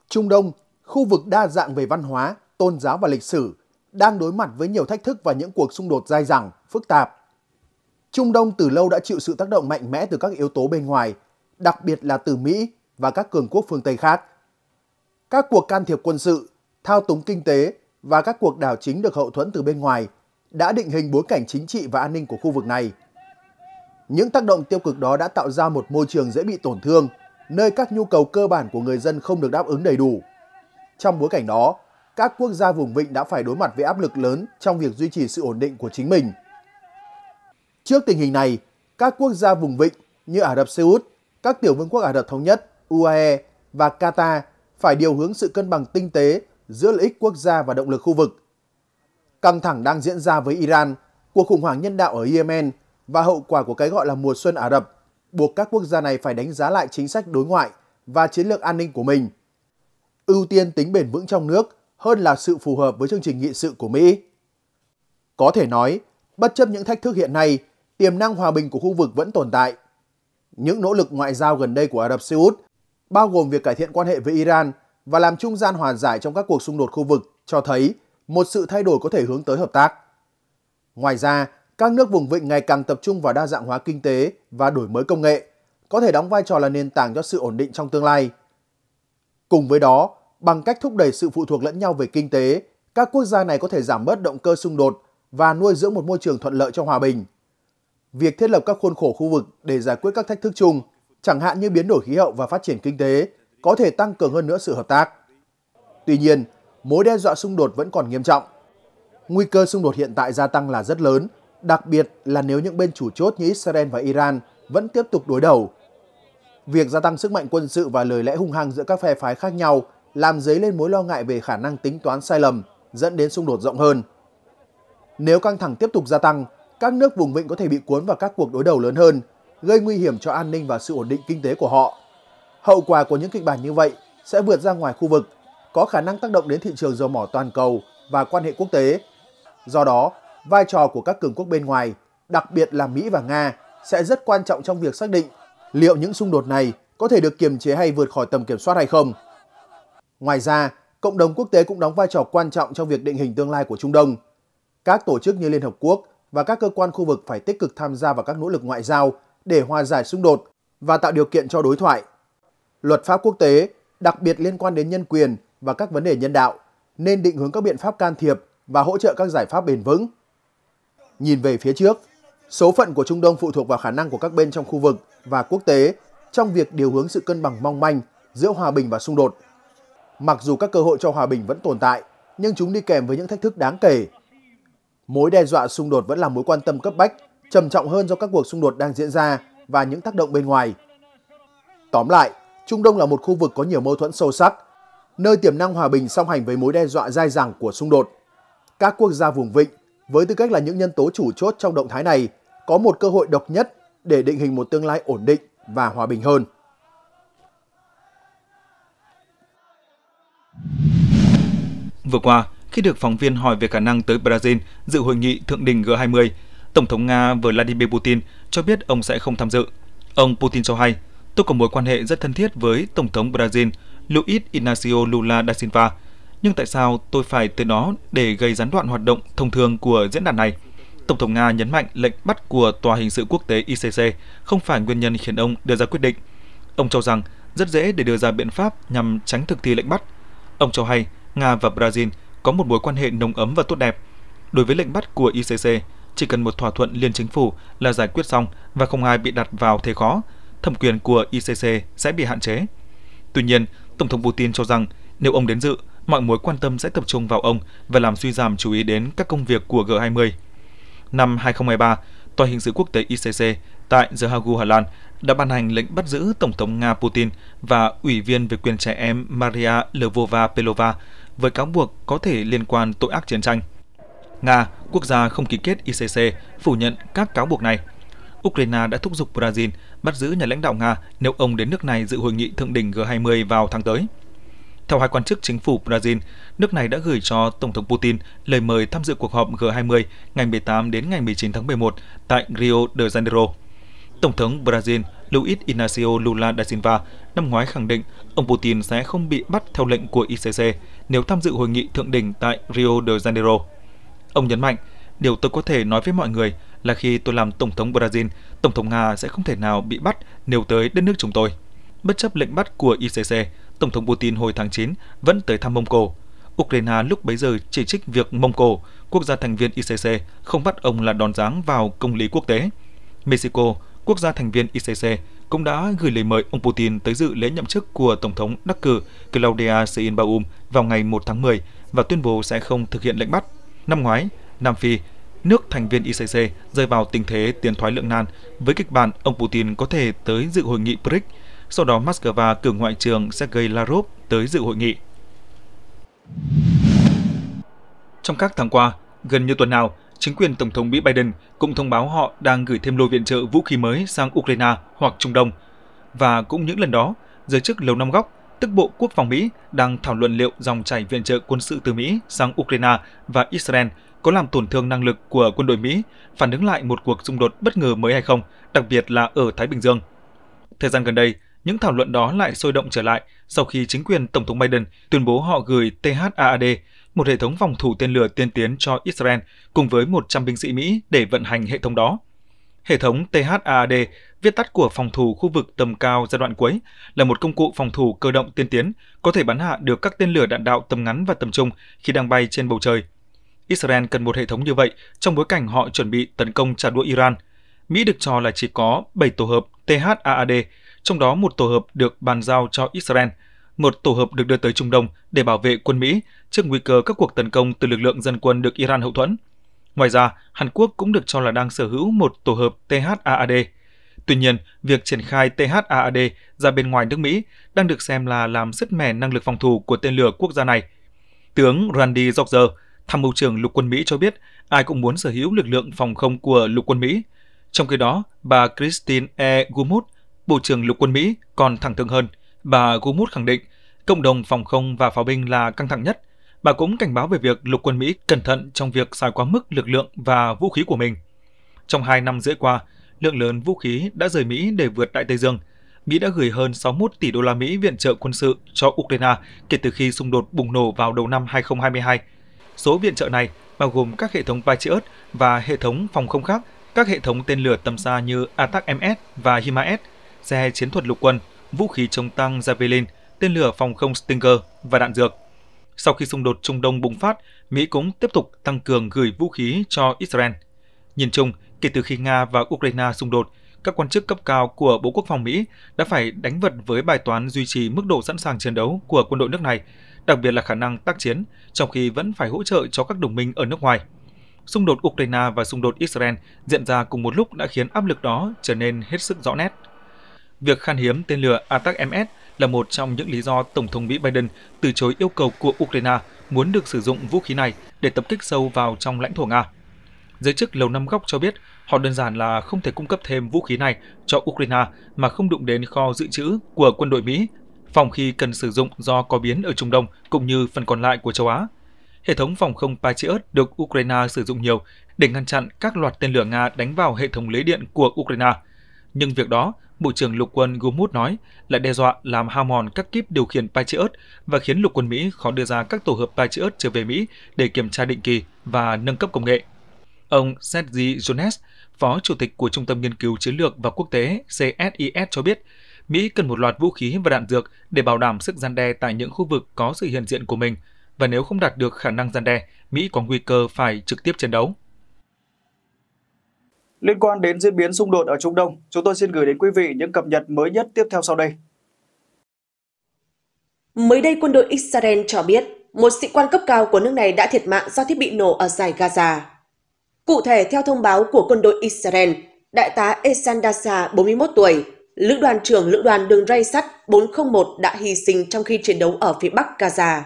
Trung Đông, khu vực đa dạng về văn hóa, tôn giáo và lịch sử, đang đối mặt với nhiều thách thức và những cuộc xung đột dai dẳng, phức tạp. Trung Đông từ lâu đã chịu sự tác động mạnh mẽ từ các yếu tố bên ngoài, đặc biệt là từ Mỹ và các cường quốc phương Tây khác. Các cuộc can thiệp quân sự, thao túng kinh tế và các cuộc đảo chính được hậu thuẫn từ bên ngoài đã định hình bối cảnh chính trị và an ninh của khu vực này. Những tác động tiêu cực đó đã tạo ra một môi trường dễ bị tổn thương, nơi các nhu cầu cơ bản của người dân không được đáp ứng đầy đủ. Trong bối cảnh đó, các quốc gia vùng vịnh đã phải đối mặt với áp lực lớn trong việc duy trì sự ổn định của chính mình. Trước tình hình này, các quốc gia vùng vịnh như Ả Rập Xê Út, các tiểu vương quốc Ả Rập Thống Nhất, UAE và Qatar phải điều hướng sự cân bằng tinh tế giữa lợi ích quốc gia và động lực khu vực. Căng thẳng đang diễn ra với Iran, cuộc khủng hoảng nhân đạo ở Yemen và hậu quả của cái gọi là mùa xuân Ả Rập buộc các quốc gia này phải đánh giá lại chính sách đối ngoại và chiến lược an ninh của mình. Ưu tiên tính bền vững trong nước hơn là sự phù hợp với chương trình nghị sự của Mỹ. Có thể nói, bất chấp những thách thức hiện nay, tiềm năng hòa bình của khu vực vẫn tồn tại. Những nỗ lực ngoại giao gần đây của Ả Rập Xê Út, bao gồm việc cải thiện quan hệ với Iran và làm trung gian hòa giải trong các cuộc xung đột khu vực cho thấy một sự thay đổi có thể hướng tới hợp tác. Ngoài ra, các nước vùng vịnh ngày càng tập trung vào đa dạng hóa kinh tế và đổi mới công nghệ, có thể đóng vai trò là nền tảng cho sự ổn định trong tương lai. Cùng với đó, bằng cách thúc đẩy sự phụ thuộc lẫn nhau về kinh tế, các quốc gia này có thể giảm bớt động cơ xung đột và nuôi dưỡng một môi trường thuận lợi cho hòa bình. Việc thiết lập các khuôn khổ khu vực để giải quyết các thách thức chung, chẳng hạn như biến đổi khí hậu và phát triển kinh tế, có thể tăng cường hơn nữa sự hợp tác. Tuy nhiên, mối đe dọa xung đột vẫn còn nghiêm trọng. Nguy cơ xung đột hiện tại gia tăng là rất lớn, đặc biệt là nếu những bên chủ chốt như Israel và Iran vẫn tiếp tục đối đầu. Việc gia tăng sức mạnh quân sự và lời lẽ hung hăng giữa các phe phái khác nhau làm dấy lên mối lo ngại về khả năng tính toán sai lầm dẫn đến xung đột rộng hơn. Nếu căng thẳng tiếp tục gia tăng, các nước vùng vịnh có thể bị cuốn vào các cuộc đối đầu lớn hơn, gây nguy hiểm cho an ninh và sự ổn định kinh tế của họ. Hậu quả của những kịch bản như vậy sẽ vượt ra ngoài khu vực, có khả năng tác động đến thị trường dầu mỏ toàn cầu và quan hệ quốc tế. Do đó, vai trò của các cường quốc bên ngoài, đặc biệt là Mỹ và Nga, sẽ rất quan trọng trong việc xác định liệu những xung đột này có thể được kiềm chế hay vượt khỏi tầm kiểm soát hay không. Ngoài ra, cộng đồng quốc tế cũng đóng vai trò quan trọng trong việc định hình tương lai của Trung Đông. Các tổ chức như Liên Hợp Quốc và các cơ quan khu vực phải tích cực tham gia vào các nỗ lực ngoại giao để hòa giải xung đột và tạo điều kiện cho đối thoại. Luật pháp quốc tế, đặc biệt liên quan đến nhân quyền và các vấn đề nhân đạo, nên định hướng các biện pháp can thiệp và hỗ trợ các giải pháp bền vững. Nhìn về phía trước, số phận của Trung Đông phụ thuộc vào khả năng của các bên trong khu vực và quốc tế trong việc điều hướng sự cân bằng mong manh giữa hòa bình và xung đột. Mặc dù các cơ hội cho hòa bình vẫn tồn tại, nhưng chúng đi kèm với những thách thức đáng kể. Mối đe dọa xung đột vẫn là mối quan tâm cấp bách, trầm trọng hơn do các cuộc xung đột đang diễn ra và những tác động bên ngoài. Tóm lại, Trung Đông là một khu vực có nhiều mâu thuẫn sâu sắc, nơi tiềm năng hòa bình song hành với mối đe dọa dai dẳng của xung đột. Các quốc gia vùng vịnh, với tư cách là những nhân tố chủ chốt trong động thái này, có một cơ hội độc nhất để định hình một tương lai ổn định và hòa bình hơn. Vừa qua, khi được phóng viên hỏi về khả năng tới Brazil dự hội nghị thượng đỉnh G20, Tổng thống Nga Vladimir Putin cho biết ông sẽ không tham dự. Ông Putin cho hay Tôi có mối quan hệ rất thân thiết với Tổng thống Brazil Luiz Inácio Lula da Silva. Nhưng tại sao tôi phải tới đó để gây gián đoạn hoạt động thông thường của diễn đàn này? Tổng thống Nga nhấn mạnh lệnh bắt của Tòa hình sự quốc tế ICC không phải nguyên nhân khiến ông đưa ra quyết định. Ông cho rằng rất dễ để đưa ra biện pháp nhằm tránh thực thi lệnh bắt. Ông cho hay Nga và Brazil có một mối quan hệ nồng ấm và tốt đẹp. Đối với lệnh bắt của ICC, chỉ cần một thỏa thuận liên chính phủ là giải quyết xong và không ai bị đặt vào thế khó thẩm quyền của ICC sẽ bị hạn chế. Tuy nhiên, Tổng thống Putin cho rằng nếu ông đến dự, mọi mối quan tâm sẽ tập trung vào ông và làm suy giảm chú ý đến các công việc của G20. Năm 2023, Tòa hình sự quốc tế ICC tại The Hague, Hà Lan đã ban hành lệnh bắt giữ Tổng thống Nga Putin và Ủy viên về quyền trẻ em Maria Lvova Pelova với cáo buộc có thể liên quan tội ác chiến tranh. Nga, quốc gia không ký kết ICC, phủ nhận các cáo buộc này – Ukraine đã thúc giục Brazil bắt giữ nhà lãnh đạo Nga nếu ông đến nước này dự hội nghị thượng đỉnh G20 vào tháng tới. Theo hai quan chức chính phủ Brazil, nước này đã gửi cho Tổng thống Putin lời mời tham dự cuộc họp G20 ngày 18 đến ngày 19 tháng 11 tại Rio de Janeiro. Tổng thống Brazil Luiz Inácio Lula da Silva năm ngoái khẳng định ông Putin sẽ không bị bắt theo lệnh của ICC nếu tham dự hội nghị thượng đỉnh tại Rio de Janeiro. Ông nhấn mạnh Điều tôi có thể nói với mọi người là khi tôi làm Tổng thống Brazil, Tổng thống Nga sẽ không thể nào bị bắt nếu tới đất nước chúng tôi. Bất chấp lệnh bắt của ICC, Tổng thống Putin hồi tháng 9 vẫn tới thăm Mông Cổ. Ukraine lúc bấy giờ chỉ trích việc Mông Cổ, quốc gia thành viên ICC, không bắt ông là đòn giáng vào công lý quốc tế. Mexico, quốc gia thành viên ICC, cũng đã gửi lời mời ông Putin tới dự lễ nhậm chức của Tổng thống đắc cử Claudia Sheinbaum vào ngày 1 tháng 10 và tuyên bố sẽ không thực hiện lệnh bắt. Năm ngoái, Nam Phi, nước thành viên ICC rơi vào tình thế tiền thoái lượng nan với kịch bản ông Putin có thể tới dự hội nghị BRICS, sau đó Moscow cử ngoại trưởng Sergei Lavrov tới dự hội nghị. Trong các tháng qua, gần như tuần nào, chính quyền Tổng thống Mỹ Biden cũng thông báo họ đang gửi thêm lô viện trợ vũ khí mới sang Ukraine hoặc Trung Đông. Và cũng những lần đó, giới chức Lầu Năm Góc, tức Bộ Quốc phòng Mỹ, đang thảo luận liệu dòng chảy viện trợ quân sự từ Mỹ sang Ukraine và Israel – có làm tổn thương năng lực của quân đội Mỹ phản ứng lại một cuộc xung đột bất ngờ mới hay không, đặc biệt là ở Thái Bình Dương. Thời gian gần đây, những thảo luận đó lại sôi động trở lại sau khi chính quyền Tổng thống Biden tuyên bố họ gửi THAAD, một hệ thống phòng thủ tên lửa tiên tiến cho Israel cùng với 100 binh sĩ Mỹ để vận hành hệ thống đó. Hệ thống THAAD, viết tắt của phòng thủ khu vực tầm cao giai đoạn cuối, là một công cụ phòng thủ cơ động tiên tiến, có thể bắn hạ được các tên lửa đạn đạo tầm ngắn và tầm trung khi đang bay trên bầu trời – Israel cần một hệ thống như vậy trong bối cảnh họ chuẩn bị tấn công trả đũa Iran. Mỹ được cho là chỉ có 7 tổ hợp THAAD, trong đó một tổ hợp được bàn giao cho Israel, một tổ hợp được đưa tới Trung Đông để bảo vệ quân Mỹ trước nguy cơ các cuộc tấn công từ lực lượng dân quân được Iran hậu thuẫn. Ngoài ra, Hàn Quốc cũng được cho là đang sở hữu một tổ hợp THAAD. Tuy nhiên, việc triển khai THAAD ra bên ngoài nước Mỹ đang được xem là làm sứt mẻ năng lực phòng thủ của tên lửa quốc gia này. Tướng Randy Roger, Tham mưu trưởng Lục quân Mỹ cho biết ai cũng muốn sở hữu lực lượng phòng không của Lục quân Mỹ. Trong khi đó, bà Christine E. Gumut, Bộ trưởng Lục quân Mỹ, còn thẳng thừng hơn. Bà Gumut khẳng định cộng đồng phòng không và pháo binh là căng thẳng nhất. Bà cũng cảnh báo về việc lục quân Mỹ cẩn thận trong việc xài quá mức lực lượng và vũ khí của mình. Trong hai năm rưỡi qua, lượng lớn vũ khí đã rời Mỹ để vượt Đại Tây Dương. Mỹ đã gửi hơn 61 tỷ đô la Mỹ viện trợ quân sự cho Ukraine kể từ khi xung đột bùng nổ vào đầu năm 2022. Số viện trợ này bao gồm các hệ thống Patriot và hệ thống phòng không khác, các hệ thống tên lửa tầm xa như ATAC-MS và HIMARS, xe chiến thuật lục quân, vũ khí chống tăng Javelin, tên lửa phòng không Stinger và đạn dược. Sau khi xung đột Trung Đông bùng phát, Mỹ cũng tiếp tục tăng cường gửi vũ khí cho Israel. Nhìn chung, kể từ khi Nga và Ukraine xung đột, các quan chức cấp cao của Bộ Quốc phòng Mỹ đã phải đánh vật với bài toán duy trì mức độ sẵn sàng chiến đấu của quân đội nước này đặc biệt là khả năng tác chiến, trong khi vẫn phải hỗ trợ cho các đồng minh ở nước ngoài. Xung đột Ukraine và xung đột Israel diễn ra cùng một lúc đã khiến áp lực đó trở nên hết sức rõ nét. Việc khan hiếm tên lửa Atak-MS là một trong những lý do Tổng thống Mỹ Biden từ chối yêu cầu của Ukraine muốn được sử dụng vũ khí này để tập kích sâu vào trong lãnh thổ Nga. Giới chức Lầu Năm Góc cho biết họ đơn giản là không thể cung cấp thêm vũ khí này cho Ukraine mà không đụng đến kho dự trữ của quân đội Mỹ phòng khi cần sử dụng do có biến ở Trung Đông cũng như phần còn lại của châu Á. Hệ thống phòng không Patriot được Ukraine sử dụng nhiều để ngăn chặn các loạt tên lửa Nga đánh vào hệ thống lưới điện của Ukraine. Nhưng việc đó, Bộ trưởng Lục quân Gumut nói, lại đe dọa làm hao mòn các kíp điều khiển Patriot và khiến Lục quân Mỹ khó đưa ra các tổ hợp Patriot trở về Mỹ để kiểm tra định kỳ và nâng cấp công nghệ. Ông Sergei Jones, Phó Chủ tịch của Trung tâm Nghiên cứu Chiến lược và Quốc tế CSIS cho biết, Mỹ cần một loạt vũ khí và đạn dược để bảo đảm sức gian đe tại những khu vực có sự hiện diện của mình, và nếu không đạt được khả năng gian đe, Mỹ có nguy cơ phải trực tiếp chiến đấu. Liên quan đến diễn biến xung đột ở Trung Đông, chúng tôi xin gửi đến quý vị những cập nhật mới nhất tiếp theo sau đây. Mới đây, quân đội Israel cho biết một sĩ quan cấp cao của nước này đã thiệt mạng do thiết bị nổ ở giải Gaza. Cụ thể, theo thông báo của quân đội Israel, đại tá Esan Dasa, 41 tuổi, Lữ đoàn trưởng Lữ đoàn đường ray sắt 401 đã hy sinh trong khi chiến đấu ở phía Bắc Gaza.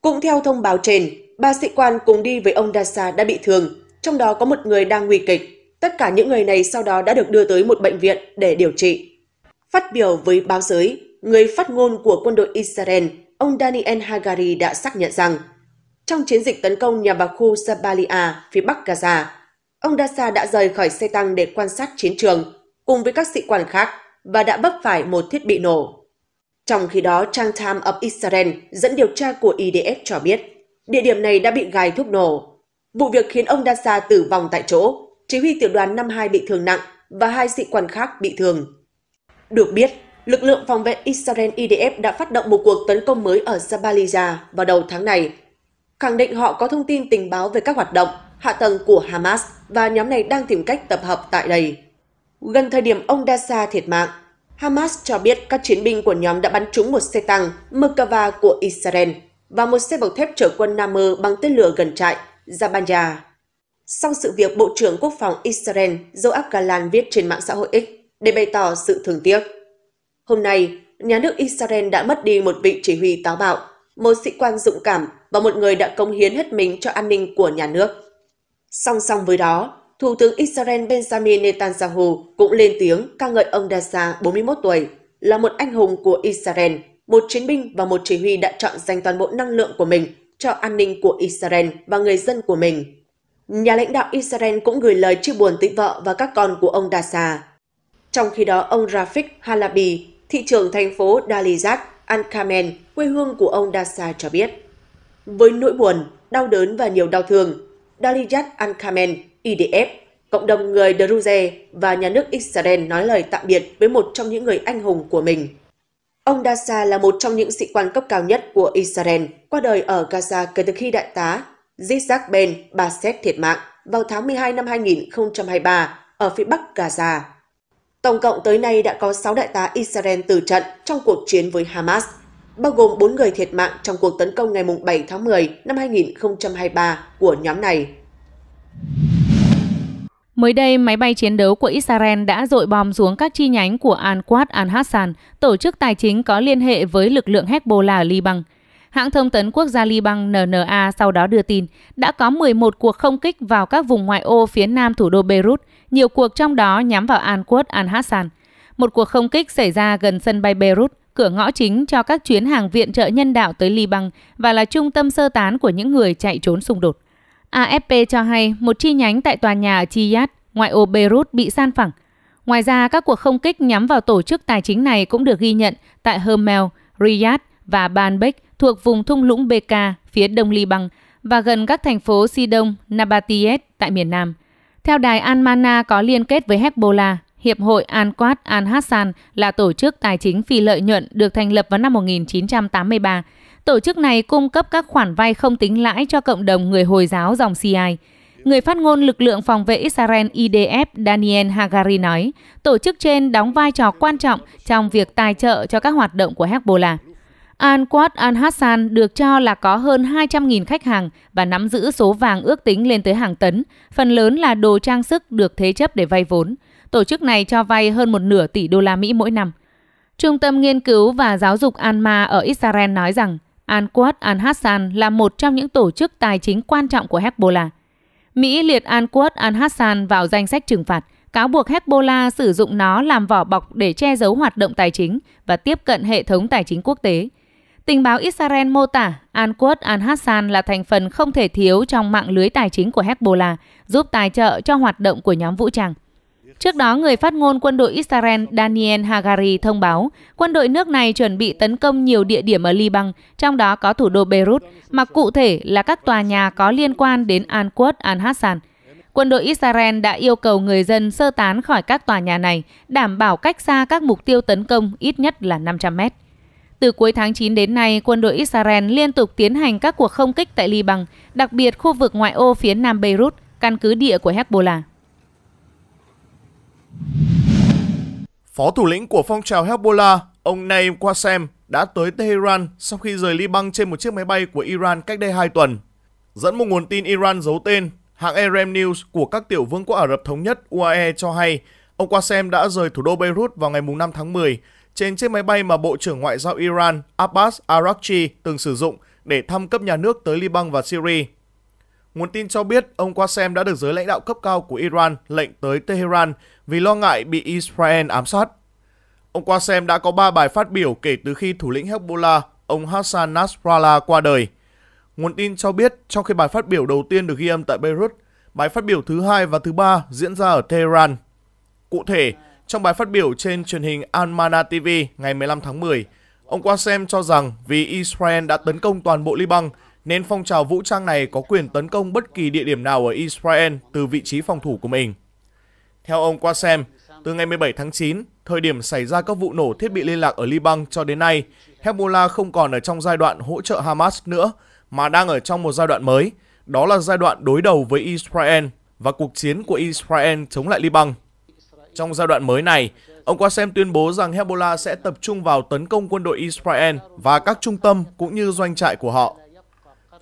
Cũng theo thông báo trên, ba sĩ quan cùng đi với ông Dasa đã bị thương, trong đó có một người đang nguy kịch. Tất cả những người này sau đó đã được đưa tới một bệnh viện để điều trị. Phát biểu với báo giới, người phát ngôn của quân đội Israel, ông Daniel Hagari đã xác nhận rằng trong chiến dịch tấn công nhà bà khu Sabalia phía Bắc Gaza, ông Dasa đã rời khỏi xe tăng để quan sát chiến trường cùng với các sĩ quan khác và đã bấp phải một thiết bị nổ. Trong khi đó, trang Time of Israel dẫn điều tra của IDF cho biết, địa điểm này đã bị gài thuốc nổ. Vụ việc khiến ông Dasa tử vong tại chỗ, chỉ huy tiểu đoàn 52 bị thương nặng và hai sĩ quan khác bị thương. Được biết, lực lượng phòng vệ Israel IDF đã phát động một cuộc tấn công mới ở Jabalia vào đầu tháng này, khẳng định họ có thông tin tình báo về các hoạt động, hạ tầng của Hamas và nhóm này đang tìm cách tập hợp tại đây gần thời điểm ông Dasa thiệt mạng. Hamas cho biết các chiến binh của nhóm đã bắn trúng một xe tăng Merkava của Israel và một xe bọc thép chở quân Nam mơ bằng tên lửa gần trại Zabanja. Sau sự việc Bộ trưởng Quốc phòng Israel Joab Galan viết trên mạng xã hội X để bày tỏ sự thương tiếc. Hôm nay, nhà nước Israel đã mất đi một vị chỉ huy táo bạo, một sĩ quan dũng cảm và một người đã cống hiến hết mình cho an ninh của nhà nước. Song song với đó, Thủ tướng Israel Benjamin Netanyahu cũng lên tiếng ca ngợi ông Dassa, 41 tuổi, là một anh hùng của Israel, một chiến binh và một chỉ huy đã chọn dành toàn bộ năng lượng của mình cho an ninh của Israel và người dân của mình. Nhà lãnh đạo Israel cũng gửi lời chia buồn tới vợ và các con của ông Dassa. Trong khi đó, ông Rafik Halabi, thị trưởng thành phố Dalizat, al quê hương của ông Dassa cho biết. Với nỗi buồn, đau đớn và nhiều đau thương, Dalijat al IDF, e cộng đồng người Druze và nhà nước Israel nói lời tạm biệt với một trong những người anh hùng của mình. Ông Dassa là một trong những sĩ quan cấp cao nhất của Israel, qua đời ở Gaza kể từ khi đại tá Zizak Ben Baset thiệt mạng vào tháng 12 năm 2023 ở phía bắc Gaza. Tổng cộng tới nay đã có 6 đại tá Israel tử trận trong cuộc chiến với Hamas, bao gồm 4 người thiệt mạng trong cuộc tấn công ngày 7 tháng 10 năm 2023 của nhóm này. Mới đây, máy bay chiến đấu của Israel đã dội bom xuống các chi nhánh của Al-Quds Al-Hassan, tổ chức tài chính có liên hệ với lực lượng Hezbollah Liban. Hãng thông tấn quốc gia Liban NNA sau đó đưa tin đã có 11 cuộc không kích vào các vùng ngoại ô phía nam thủ đô Beirut, nhiều cuộc trong đó nhắm vào Al-Quds Al-Hassan. Một cuộc không kích xảy ra gần sân bay Beirut, cửa ngõ chính cho các chuyến hàng viện trợ nhân đạo tới Liban và là trung tâm sơ tán của những người chạy trốn xung đột. AFP cho hay một chi nhánh tại tòa nhà ở Chiyad, ngoại ô Beirut bị san phẳng. Ngoài ra, các cuộc không kích nhắm vào tổ chức tài chính này cũng được ghi nhận tại Hermel, Riyadh và Banbek thuộc vùng thung lũng Beka phía đông Liban và gần các thành phố Sidon, Nabatiyet tại miền Nam. Theo đài Almana có liên kết với Hezbollah, Hiệp hội Al-Quad Al-Hassan là tổ chức tài chính phi lợi nhuận được thành lập vào năm 1983 Tổ chức này cung cấp các khoản vay không tính lãi cho cộng đồng người Hồi giáo dòng CI. Người phát ngôn lực lượng phòng vệ Israel IDF Daniel Hagari nói, tổ chức trên đóng vai trò quan trọng trong việc tài trợ cho các hoạt động của Hezbollah. Al-Quad Al-Hassan được cho là có hơn 200.000 khách hàng và nắm giữ số vàng ước tính lên tới hàng tấn, phần lớn là đồ trang sức được thế chấp để vay vốn. Tổ chức này cho vay hơn một nửa tỷ đô la Mỹ mỗi năm. Trung tâm Nghiên cứu và Giáo dục Alma ở Israel nói rằng Al-Quds al-Hassan là một trong những tổ chức tài chính quan trọng của Hezbollah. Mỹ liệt Al-Quds al-Hassan vào danh sách trừng phạt, cáo buộc Hezbollah sử dụng nó làm vỏ bọc để che giấu hoạt động tài chính và tiếp cận hệ thống tài chính quốc tế. Tình báo Israel mô tả Al-Quds al-Hassan là thành phần không thể thiếu trong mạng lưới tài chính của Hezbollah, giúp tài trợ cho hoạt động của nhóm vũ trang. Trước đó, người phát ngôn quân đội Israel Daniel Hagari thông báo quân đội nước này chuẩn bị tấn công nhiều địa điểm ở Liban, trong đó có thủ đô Beirut, mà cụ thể là các tòa nhà có liên quan đến Al-Quds Al-Hassan. Quân đội Israel đã yêu cầu người dân sơ tán khỏi các tòa nhà này, đảm bảo cách xa các mục tiêu tấn công ít nhất là 500 mét. Từ cuối tháng 9 đến nay, quân đội Israel liên tục tiến hành các cuộc không kích tại Liban, đặc biệt khu vực ngoại ô phía nam Beirut, căn cứ địa của Hezbollah. Phó thủ lĩnh của phong trào Hezbollah, ông Naim Qasem, đã tới Tehran sau khi rời Liban trên một chiếc máy bay của Iran cách đây 2 tuần. Dẫn một nguồn tin Iran giấu tên, hãng Erem News của các tiểu vương quốc Ả Rập Thống Nhất UAE cho hay ông Qasem đã rời thủ đô Beirut vào ngày 5 tháng 10 trên chiếc máy bay mà Bộ trưởng Ngoại giao Iran Abbas Araghchi từng sử dụng để thăm cấp nhà nước tới Liban và Syria. Nguồn tin cho biết ông Qasem đã được giới lãnh đạo cấp cao của Iran lệnh tới Tehran vì lo ngại bị Israel ám sát. Ông Qasem đã có 3 bài phát biểu kể từ khi thủ lĩnh Hezbollah, ông Hassan Nasrallah qua đời. Nguồn tin cho biết trong khi bài phát biểu đầu tiên được ghi âm tại Beirut, bài phát biểu thứ hai và thứ ba diễn ra ở Tehran. Cụ thể, trong bài phát biểu trên truyền hình Almana TV ngày 15 tháng 10, ông Qasem cho rằng vì Israel đã tấn công toàn bộ Liban nên phong trào vũ trang này có quyền tấn công bất kỳ địa điểm nào ở Israel từ vị trí phòng thủ của mình. Theo ông Qasem, từ ngày 17 tháng 9, thời điểm xảy ra các vụ nổ thiết bị liên lạc ở Liban cho đến nay, Hezbollah không còn ở trong giai đoạn hỗ trợ Hamas nữa, mà đang ở trong một giai đoạn mới, đó là giai đoạn đối đầu với Israel và cuộc chiến của Israel chống lại Liban. Trong giai đoạn mới này, ông Qasem tuyên bố rằng Hezbollah sẽ tập trung vào tấn công quân đội Israel và các trung tâm cũng như doanh trại của họ.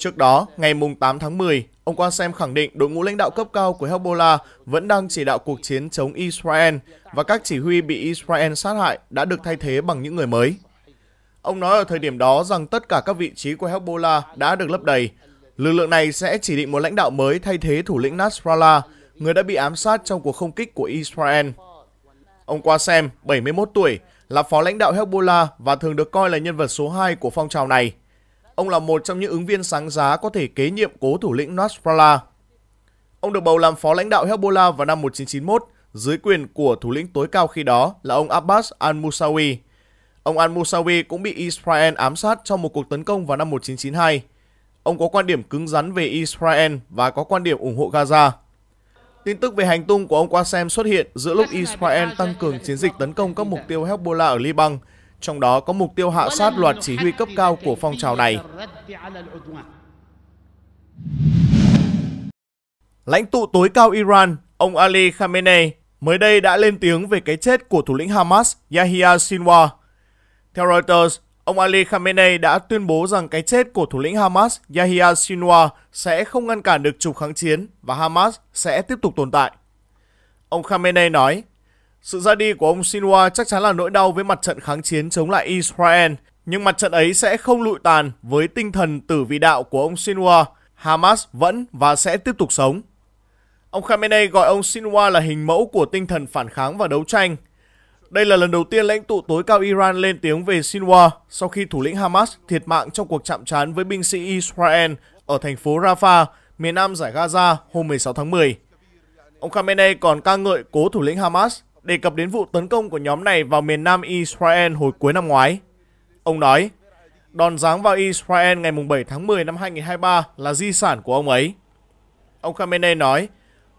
Trước đó, ngày 8 tháng 10, ông Qasem khẳng định đội ngũ lãnh đạo cấp cao của Hezbollah vẫn đang chỉ đạo cuộc chiến chống Israel và các chỉ huy bị Israel sát hại đã được thay thế bằng những người mới. Ông nói ở thời điểm đó rằng tất cả các vị trí của Hezbollah đã được lấp đầy. Lực lượng này sẽ chỉ định một lãnh đạo mới thay thế thủ lĩnh Nasrallah, người đã bị ám sát trong cuộc không kích của Israel. Ông Qasem, 71 tuổi, là phó lãnh đạo Hezbollah và thường được coi là nhân vật số 2 của phong trào này. Ông là một trong những ứng viên sáng giá có thể kế nhiệm cố thủ lĩnh Nasrallah. Ông được bầu làm phó lãnh đạo Hezbollah vào năm 1991 dưới quyền của thủ lĩnh tối cao khi đó là ông Abbas al-Musawi. Ông al-Musawi cũng bị Israel ám sát trong một cuộc tấn công vào năm 1992. Ông có quan điểm cứng rắn về Israel và có quan điểm ủng hộ Gaza. Tin tức về hành tung của ông Qasem xuất hiện giữa lúc Israel tăng cường chiến dịch tấn công các mục tiêu Hezbollah ở Liban trong đó có mục tiêu hạ sát loạt chỉ huy cấp cao của phong trào này. Lãnh tụ tối cao Iran, ông Ali Khamenei, mới đây đã lên tiếng về cái chết của thủ lĩnh Hamas Yahya Sinwar. Theo Reuters, ông Ali Khamenei đã tuyên bố rằng cái chết của thủ lĩnh Hamas Yahya Sinwar sẽ không ngăn cản được trục kháng chiến và Hamas sẽ tiếp tục tồn tại. Ông Khamenei nói, sự ra đi của ông Sinwa chắc chắn là nỗi đau với mặt trận kháng chiến chống lại Israel, nhưng mặt trận ấy sẽ không lụi tàn với tinh thần tử vị đạo của ông Sinwa. Hamas vẫn và sẽ tiếp tục sống. Ông Khamenei gọi ông Sinwa là hình mẫu của tinh thần phản kháng và đấu tranh. Đây là lần đầu tiên lãnh tụ tối cao Iran lên tiếng về Sinwa sau khi thủ lĩnh Hamas thiệt mạng trong cuộc chạm trán với binh sĩ Israel ở thành phố Rafah, miền nam giải Gaza hôm 16 tháng 10. Ông Khamenei còn ca ngợi cố thủ lĩnh Hamas đề cập đến vụ tấn công của nhóm này vào miền nam Israel hồi cuối năm ngoái. Ông nói, đòn giáng vào Israel ngày 7 tháng 10 năm 2023 là di sản của ông ấy. Ông Khamenei nói,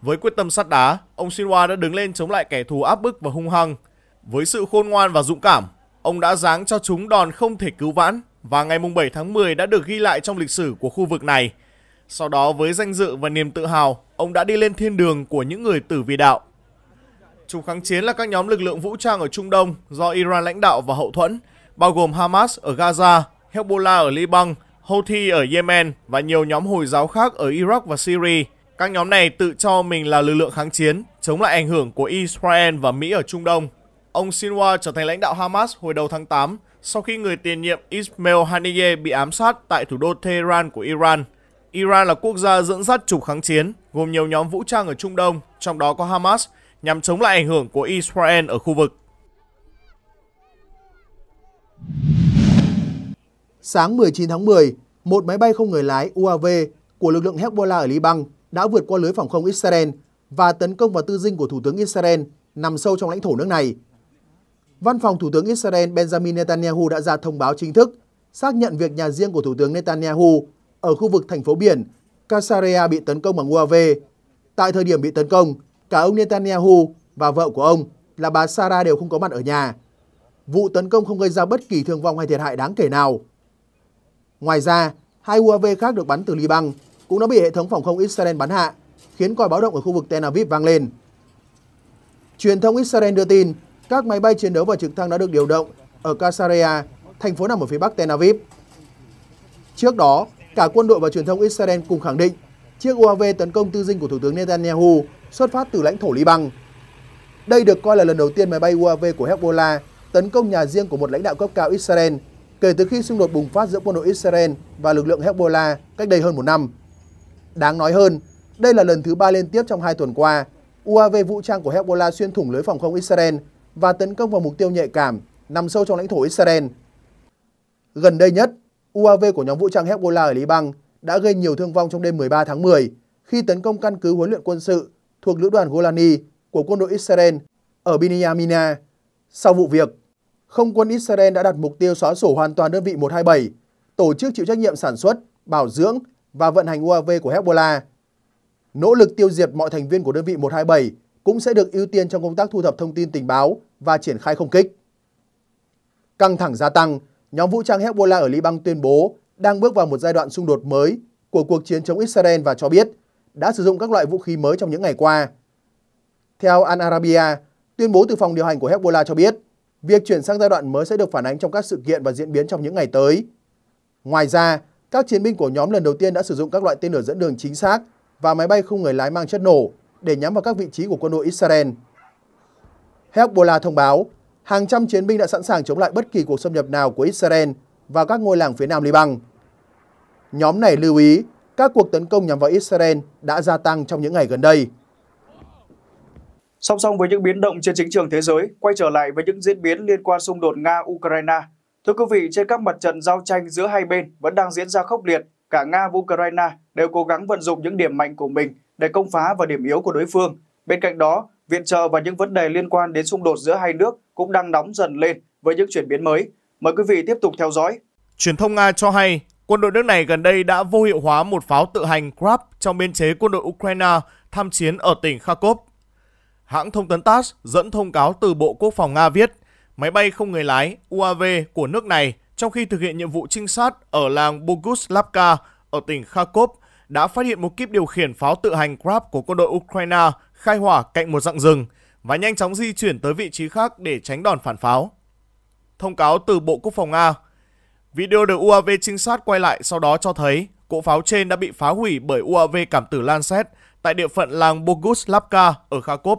với quyết tâm sắt đá, ông Sinwa đã đứng lên chống lại kẻ thù áp bức và hung hăng. Với sự khôn ngoan và dũng cảm, ông đã giáng cho chúng đòn không thể cứu vãn và ngày 7 tháng 10 đã được ghi lại trong lịch sử của khu vực này. Sau đó với danh dự và niềm tự hào, ông đã đi lên thiên đường của những người tử vì đạo. Chúng kháng chiến là các nhóm lực lượng vũ trang ở Trung Đông do Iran lãnh đạo và hậu thuẫn, bao gồm Hamas ở Gaza, Hezbollah ở Liban, Houthi ở Yemen và nhiều nhóm Hồi giáo khác ở Iraq và Syria. Các nhóm này tự cho mình là lực lượng kháng chiến, chống lại ảnh hưởng của Israel và Mỹ ở Trung Đông. Ông Sinwar trở thành lãnh đạo Hamas hồi đầu tháng 8 sau khi người tiền nhiệm Ismail Haniyeh bị ám sát tại thủ đô Tehran của Iran. Iran là quốc gia dẫn dắt trục kháng chiến, gồm nhiều nhóm vũ trang ở Trung Đông, trong đó có Hamas, nhằm chống lại ảnh hưởng của Israel ở khu vực. Sáng 19 tháng 10, một máy bay không người lái UAV của lực lượng Hezbollah ở Liban đã vượt qua lưới phòng không Israel và tấn công vào tư dinh của Thủ tướng Israel nằm sâu trong lãnh thổ nước này. Văn phòng Thủ tướng Israel Benjamin Netanyahu đã ra thông báo chính thức xác nhận việc nhà riêng của Thủ tướng Netanyahu ở khu vực thành phố biển Kassarea bị tấn công bằng UAV. Tại thời điểm bị tấn công, cả ông Netanyahu và vợ của ông là bà Sarah đều không có mặt ở nhà. Vụ tấn công không gây ra bất kỳ thương vong hay thiệt hại đáng kể nào. Ngoài ra, hai UAV khác được bắn từ Liban cũng đã bị hệ thống phòng không Israel bắn hạ, khiến còi báo động ở khu vực Tel Aviv vang lên. Truyền thông Israel đưa tin các máy bay chiến đấu và trực thăng đã được điều động ở Kasaria, thành phố nằm ở phía bắc Tel Aviv. Trước đó, cả quân đội và truyền thông Israel cùng khẳng định chiếc UAV tấn công tư dinh của Thủ tướng Netanyahu xuất phát từ lãnh thổ Liban. Đây được coi là lần đầu tiên máy bay UAV của Hezbollah tấn công nhà riêng của một lãnh đạo cấp cao Israel kể từ khi xung đột bùng phát giữa quân đội Israel và lực lượng Hezbollah cách đây hơn một năm. Đáng nói hơn, đây là lần thứ ba liên tiếp trong hai tuần qua, UAV vũ trang của Hezbollah xuyên thủng lưới phòng không Israel và tấn công vào mục tiêu nhạy cảm nằm sâu trong lãnh thổ Israel. Gần đây nhất, UAV của nhóm vũ trang Hezbollah ở Liban đã gây nhiều thương vong trong đêm 13 tháng 10 khi tấn công căn cứ huấn luyện quân sự thuộc lữ đoàn Golani của quân đội Israel ở Binyamina. Sau vụ việc, không quân Israel đã đặt mục tiêu xóa sổ hoàn toàn đơn vị 127, tổ chức chịu trách nhiệm sản xuất, bảo dưỡng và vận hành UAV của Hezbollah. Nỗ lực tiêu diệt mọi thành viên của đơn vị 127 cũng sẽ được ưu tiên trong công tác thu thập thông tin tình báo và triển khai không kích. Căng thẳng gia tăng, nhóm vũ trang Hezbollah ở Liban tuyên bố đang bước vào một giai đoạn xung đột mới của cuộc chiến chống Israel và cho biết – đã sử dụng các loại vũ khí mới trong những ngày qua. Theo Al Arabiya, tuyên bố từ phòng điều hành của Hezbollah cho biết, việc chuyển sang giai đoạn mới sẽ được phản ánh trong các sự kiện và diễn biến trong những ngày tới. Ngoài ra, các chiến binh của nhóm lần đầu tiên đã sử dụng các loại tên lửa dẫn đường chính xác và máy bay không người lái mang chất nổ để nhắm vào các vị trí của quân đội Israel. Hezbollah thông báo, hàng trăm chiến binh đã sẵn sàng chống lại bất kỳ cuộc xâm nhập nào của Israel vào các ngôi làng phía nam Liban. Nhóm này lưu ý các cuộc tấn công nhằm vào Israel đã gia tăng trong những ngày gần đây. Song song với những biến động trên chính trường thế giới, quay trở lại với những diễn biến liên quan xung đột Nga-Ukraine. Thưa quý vị, trên các mặt trận giao tranh giữa hai bên vẫn đang diễn ra khốc liệt. Cả Nga và Ukraine đều cố gắng vận dụng những điểm mạnh của mình để công phá vào điểm yếu của đối phương. Bên cạnh đó, viện trợ và những vấn đề liên quan đến xung đột giữa hai nước cũng đang nóng dần lên với những chuyển biến mới. Mời quý vị tiếp tục theo dõi. Truyền thông Nga cho hay Quân đội nước này gần đây đã vô hiệu hóa một pháo tự hành Krab trong biên chế quân đội Ukraine tham chiến ở tỉnh Kharkov. Hãng thông tấn TASS dẫn thông cáo từ Bộ Quốc phòng Nga viết, máy bay không người lái UAV của nước này trong khi thực hiện nhiệm vụ trinh sát ở làng Boguslavka ở tỉnh Kharkov đã phát hiện một kíp điều khiển pháo tự hành Krab của quân đội Ukraine khai hỏa cạnh một rặng rừng và nhanh chóng di chuyển tới vị trí khác để tránh đòn phản pháo. Thông cáo từ Bộ Quốc phòng Nga Video được UAV trinh sát quay lại sau đó cho thấy cỗ pháo trên đã bị phá hủy bởi UAV cảm tử Lancet tại địa phận làng Boguslavka ở Kharkov.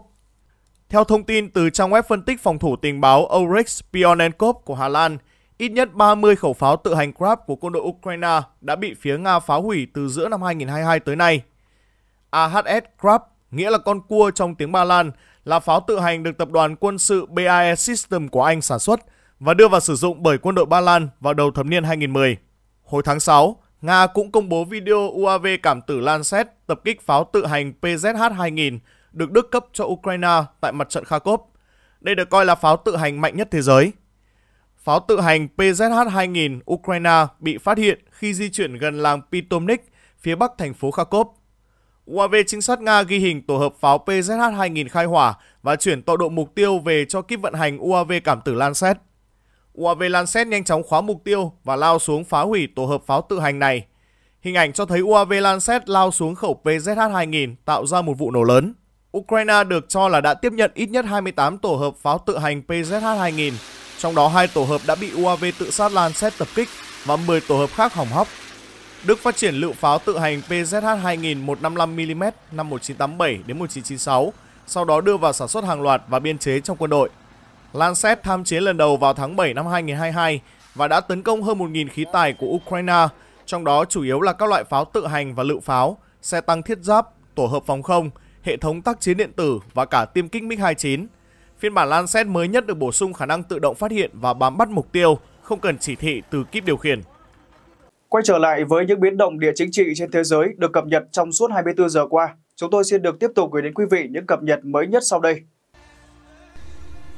Theo thông tin từ trang web phân tích phòng thủ tình báo Oryx Pionenkov của Hà Lan, ít nhất 30 khẩu pháo tự hành Krab của quân đội Ukraine đã bị phía Nga phá hủy từ giữa năm 2022 tới nay. AHS Krab nghĩa là con cua trong tiếng Ba Lan, là pháo tự hành được tập đoàn quân sự BAE System của Anh sản xuất – và đưa vào sử dụng bởi quân đội Ba Lan vào đầu thập niên 2010. Hồi tháng 6, Nga cũng công bố video UAV cảm tử Lancet tập kích pháo tự hành PZH-2000 được Đức cấp cho Ukraine tại mặt trận Kharkov. Đây được coi là pháo tự hành mạnh nhất thế giới. Pháo tự hành PZH-2000 Ukraine bị phát hiện khi di chuyển gần làng Pitomnik, phía bắc thành phố Kharkov. UAV trinh sát Nga ghi hình tổ hợp pháo PZH-2000 khai hỏa và chuyển tọa độ mục tiêu về cho kíp vận hành UAV cảm tử Lancet. UAV Lancet nhanh chóng khóa mục tiêu và lao xuống phá hủy tổ hợp pháo tự hành này. Hình ảnh cho thấy UAV Lancet lao xuống khẩu PZH-2000 tạo ra một vụ nổ lớn. Ukraine được cho là đã tiếp nhận ít nhất 28 tổ hợp pháo tự hành PZH-2000, trong đó hai tổ hợp đã bị UAV tự sát Lancet tập kích và 10 tổ hợp khác hỏng hóc. Đức phát triển lựu pháo tự hành PZH-2000 155mm năm 1987 đến 1996, sau đó đưa vào sản xuất hàng loạt và biên chế trong quân đội. Lancet tham chiến lần đầu vào tháng 7 năm 2022 và đã tấn công hơn 1.000 khí tài của Ukraine, trong đó chủ yếu là các loại pháo tự hành và lựu pháo, xe tăng thiết giáp, tổ hợp phòng không, hệ thống tác chiến điện tử và cả tiêm kích MiG-29. Phiên bản Lancet mới nhất được bổ sung khả năng tự động phát hiện và bám bắt mục tiêu, không cần chỉ thị từ kíp điều khiển. Quay trở lại với những biến động địa chính trị trên thế giới được cập nhật trong suốt 24 giờ qua, chúng tôi xin được tiếp tục gửi đến quý vị những cập nhật mới nhất sau đây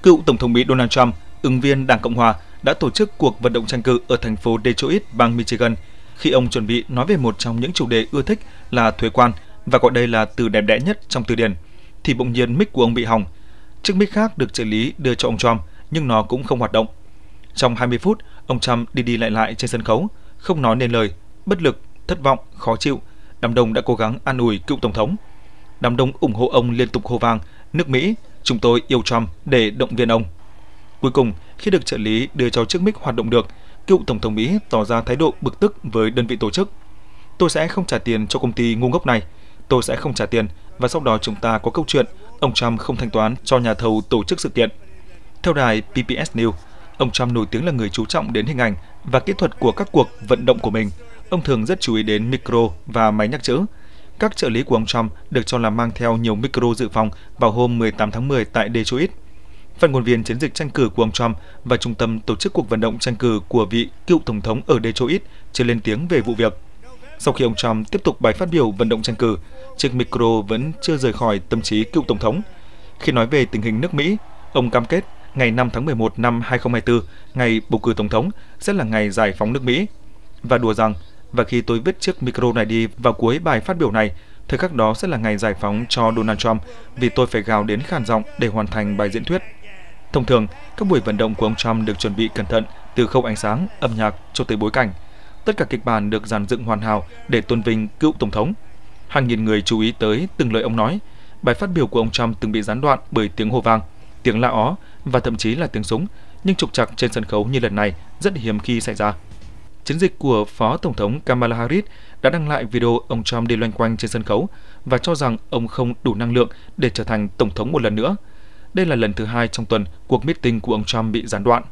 cựu Tổng thống Mỹ Donald Trump, ứng viên Đảng Cộng Hòa, đã tổ chức cuộc vận động tranh cử ở thành phố Detroit, bang Michigan, khi ông chuẩn bị nói về một trong những chủ đề ưa thích là thuế quan và gọi đây là từ đẹp đẽ nhất trong từ điển, thì bỗng nhiên mic của ông bị hỏng. Chiếc mic khác được trợ lý đưa cho ông Trump, nhưng nó cũng không hoạt động. Trong 20 phút, ông Trump đi đi lại lại trên sân khấu, không nói nên lời, bất lực, thất vọng, khó chịu. Đám đông đã cố gắng an ủi cựu tổng thống. Đám đông ủng hộ ông liên tục hô vang, nước Mỹ, Chúng tôi yêu Trump để động viên ông. Cuối cùng, khi được trợ lý đưa cho chiếc mic hoạt động được, cựu Tổng thống Mỹ tỏ ra thái độ bực tức với đơn vị tổ chức. Tôi sẽ không trả tiền cho công ty ngu ngốc này, tôi sẽ không trả tiền và sau đó chúng ta có câu chuyện ông Trump không thanh toán cho nhà thầu tổ chức sự kiện. Theo đài PBS News, ông Trump nổi tiếng là người chú trọng đến hình ảnh và kỹ thuật của các cuộc vận động của mình. Ông thường rất chú ý đến micro và máy nhắc chữ, các trợ lý của ông Trump được cho là mang theo nhiều micro dự phòng vào hôm 18 tháng 10 tại Detroit. Phần nguồn viên chiến dịch tranh cử của ông Trump và trung tâm tổ chức cuộc vận động tranh cử của vị cựu tổng thống ở Detroit chưa lên tiếng về vụ việc. Sau khi ông Trump tiếp tục bài phát biểu vận động tranh cử, chiếc micro vẫn chưa rời khỏi tâm trí cựu tổng thống. Khi nói về tình hình nước Mỹ, ông cam kết ngày 5 tháng 11 năm 2024, ngày bầu cử tổng thống, sẽ là ngày giải phóng nước Mỹ và đùa rằng và khi tôi viết chiếc micro này đi vào cuối bài phát biểu này, thời khắc đó sẽ là ngày giải phóng cho Donald Trump vì tôi phải gào đến khàn giọng để hoàn thành bài diễn thuyết. Thông thường, các buổi vận động của ông Trump được chuẩn bị cẩn thận từ khâu ánh sáng, âm nhạc cho tới bối cảnh. Tất cả kịch bản được dàn dựng hoàn hảo để tôn vinh cựu tổng thống. Hàng nghìn người chú ý tới từng lời ông nói. Bài phát biểu của ông Trump từng bị gián đoạn bởi tiếng hô vang, tiếng la ó và thậm chí là tiếng súng, nhưng trục trặc trên sân khấu như lần này rất hiếm khi xảy ra chiến dịch của Phó Tổng thống Kamala Harris đã đăng lại video ông Trump đi loanh quanh trên sân khấu và cho rằng ông không đủ năng lượng để trở thành Tổng thống một lần nữa. Đây là lần thứ hai trong tuần cuộc meeting của ông Trump bị gián đoạn.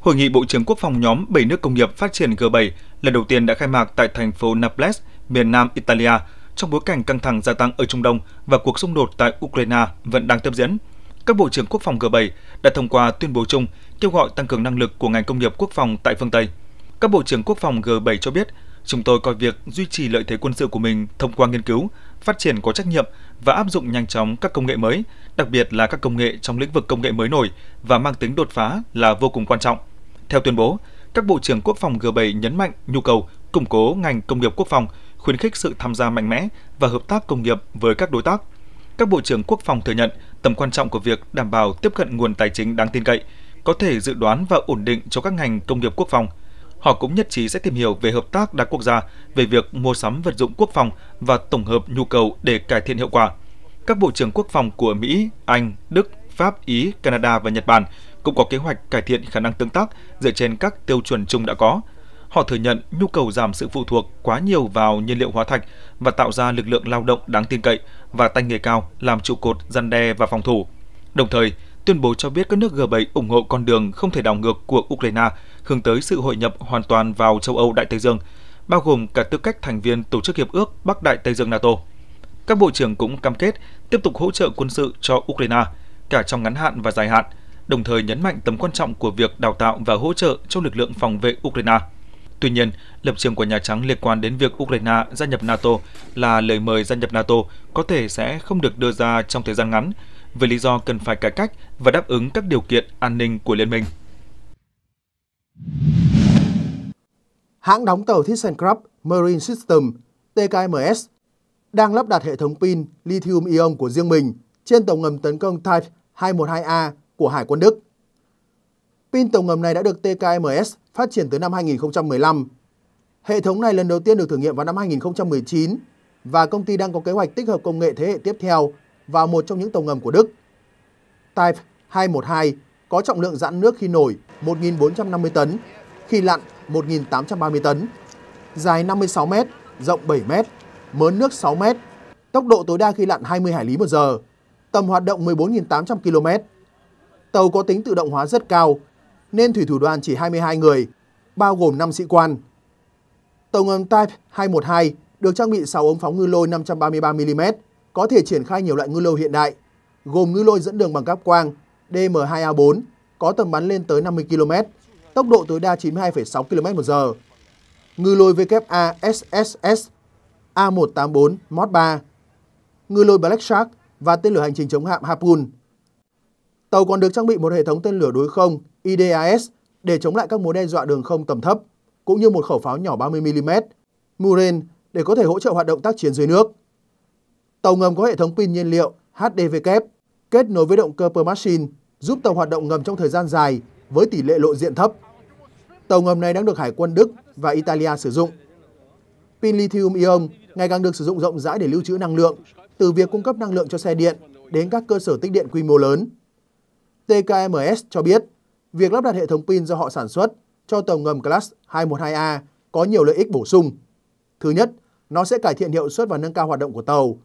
Hội nghị Bộ trưởng Quốc phòng nhóm 7 nước công nghiệp phát triển G7 lần đầu tiên đã khai mạc tại thành phố Naples, miền nam Italia, trong bối cảnh căng thẳng gia tăng ở Trung Đông và cuộc xung đột tại Ukraine vẫn đang tiếp diễn các bộ trưởng quốc phòng G7 đã thông qua tuyên bố chung kêu gọi tăng cường năng lực của ngành công nghiệp quốc phòng tại phương Tây. Các bộ trưởng quốc phòng G7 cho biết, chúng tôi coi việc duy trì lợi thế quân sự của mình thông qua nghiên cứu, phát triển có trách nhiệm và áp dụng nhanh chóng các công nghệ mới, đặc biệt là các công nghệ trong lĩnh vực công nghệ mới nổi và mang tính đột phá là vô cùng quan trọng. Theo tuyên bố, các bộ trưởng quốc phòng G7 nhấn mạnh nhu cầu củng cố ngành công nghiệp quốc phòng, khuyến khích sự tham gia mạnh mẽ và hợp tác công nghiệp với các đối tác. Các bộ trưởng quốc phòng thừa nhận tầm quan trọng của việc đảm bảo tiếp cận nguồn tài chính đáng tin cậy, có thể dự đoán và ổn định cho các ngành công nghiệp quốc phòng. Họ cũng nhất trí sẽ tìm hiểu về hợp tác đa quốc gia về việc mua sắm vật dụng quốc phòng và tổng hợp nhu cầu để cải thiện hiệu quả. Các bộ trưởng quốc phòng của Mỹ, Anh, Đức, Pháp, Ý, Canada và Nhật Bản cũng có kế hoạch cải thiện khả năng tương tác dựa trên các tiêu chuẩn chung đã có. Họ thừa nhận nhu cầu giảm sự phụ thuộc quá nhiều vào nhiên liệu hóa thạch và tạo ra lực lượng lao động đáng tin cậy và tay nghề cao làm trụ cột răn đe và phòng thủ. Đồng thời, tuyên bố cho biết các nước G7 ủng hộ con đường không thể đảo ngược của Ukraine hướng tới sự hội nhập hoàn toàn vào châu Âu Đại Tây Dương, bao gồm cả tư cách thành viên Tổ chức Hiệp ước Bắc Đại Tây Dương NATO. Các bộ trưởng cũng cam kết tiếp tục hỗ trợ quân sự cho Ukraine, cả trong ngắn hạn và dài hạn, đồng thời nhấn mạnh tầm quan trọng của việc đào tạo và hỗ trợ cho lực lượng phòng vệ Ukraine – Tuy nhiên, lập trường của Nhà Trắng liên quan đến việc Ukraine gia nhập NATO là lời mời gia nhập NATO có thể sẽ không được đưa ra trong thời gian ngắn, với lý do cần phải cải cách và đáp ứng các điều kiện an ninh của liên minh. Hãng đóng tàu ThyssenKrupp Marine System TKMS đang lắp đặt hệ thống pin lithium ion của riêng mình trên tàu ngầm tấn công Type 212A của Hải quân Đức. Pin tàu ngầm này đã được TKMS phát triển từ năm 2015. Hệ thống này lần đầu tiên được thử nghiệm vào năm 2019 và công ty đang có kế hoạch tích hợp công nghệ thế hệ tiếp theo vào một trong những tàu ngầm của Đức. Type 212 có trọng lượng giãn nước khi nổi 1.450 tấn, khi lặn 1.830 tấn, dài 56 m, rộng 7 m, mớn nước 6 m, tốc độ tối đa khi lặn 20 hải lý một giờ, tầm hoạt động 14.800 km. Tàu có tính tự động hóa rất cao nên thủy thủ đoàn chỉ 22 người, bao gồm 5 sĩ quan. Tàu ngầm Type 212 được trang bị 6 ống phóng ngư lôi 533mm, có thể triển khai nhiều loại ngư lôi hiện đại, gồm ngư lôi dẫn đường bằng cáp quang DM2A4 có tầm bắn lên tới 50 km, tốc độ tối đa 92,6 km/h. Ngư lôi WA SSS A184 Mod 3, ngư lôi Black Shark và tên lửa hành trình chống hạm Harpoon. Tàu còn được trang bị một hệ thống tên lửa đối không IDAS để chống lại các mối đe dọa đường không tầm thấp, cũng như một khẩu pháo nhỏ 30mm, Muren để có thể hỗ trợ hoạt động tác chiến dưới nước. Tàu ngầm có hệ thống pin nhiên liệu HDVK e kết nối với động cơ Permachine giúp tàu hoạt động ngầm trong thời gian dài với tỷ lệ lộ diện thấp. Tàu ngầm này đang được Hải quân Đức và Italia sử dụng. Pin lithium-ion ngày càng được sử dụng rộng rãi để lưu trữ năng lượng, từ việc cung cấp năng lượng cho xe điện đến các cơ sở tích điện quy mô lớn. TKMS cho biết, việc lắp đặt hệ thống pin do họ sản xuất cho tàu ngầm Class 212A có nhiều lợi ích bổ sung. Thứ nhất, nó sẽ cải thiện hiệu suất và nâng cao hoạt động của tàu.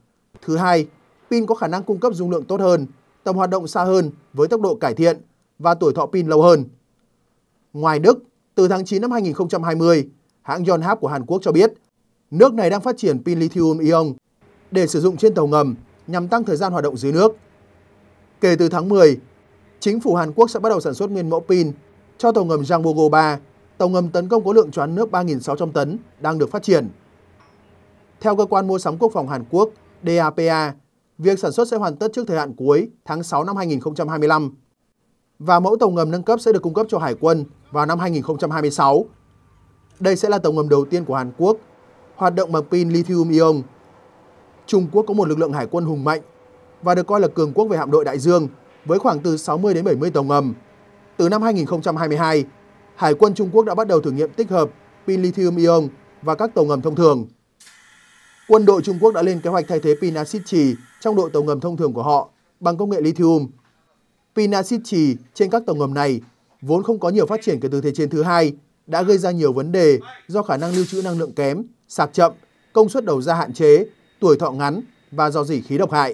Thứ hai, pin có khả năng cung cấp dung lượng tốt hơn, tầm hoạt động xa hơn với tốc độ cải thiện và tuổi thọ pin lâu hơn. Ngoài Đức, từ tháng 9 năm 2020, hãng Yonhap của Hàn Quốc cho biết nước này đang phát triển pin lithium-ion để sử dụng trên tàu ngầm nhằm tăng thời gian hoạt động dưới nước. Kể từ tháng 10, chính phủ Hàn Quốc sẽ bắt đầu sản xuất nguyên mẫu pin cho tàu ngầm Jangbogo 3, tàu ngầm tấn công có lượng choán nước 3.600 tấn đang được phát triển. Theo cơ quan mua sắm quốc phòng Hàn Quốc DAPA, việc sản xuất sẽ hoàn tất trước thời hạn cuối tháng 6 năm 2025 và mẫu tàu ngầm nâng cấp sẽ được cung cấp cho Hải quân vào năm 2026. Đây sẽ là tàu ngầm đầu tiên của Hàn Quốc hoạt động bằng pin lithium-ion. Trung Quốc có một lực lượng hải quân hùng mạnh và được coi là cường quốc về hạm đội đại dương – với khoảng từ 60 đến 70 tàu ngầm. Từ năm 2022, Hải quân Trung Quốc đã bắt đầu thử nghiệm tích hợp pin lithium-ion và các tàu ngầm thông thường. Quân đội Trung Quốc đã lên kế hoạch thay thế pin axit trì trong đội tàu ngầm thông thường của họ bằng công nghệ lithium. Pin axit trì trên các tàu ngầm này vốn không có nhiều phát triển kể từ Thế chiến thứ hai đã gây ra nhiều vấn đề do khả năng lưu trữ năng lượng kém, sạc chậm, công suất đầu ra hạn chế, tuổi thọ ngắn và do dỉ khí độc hại.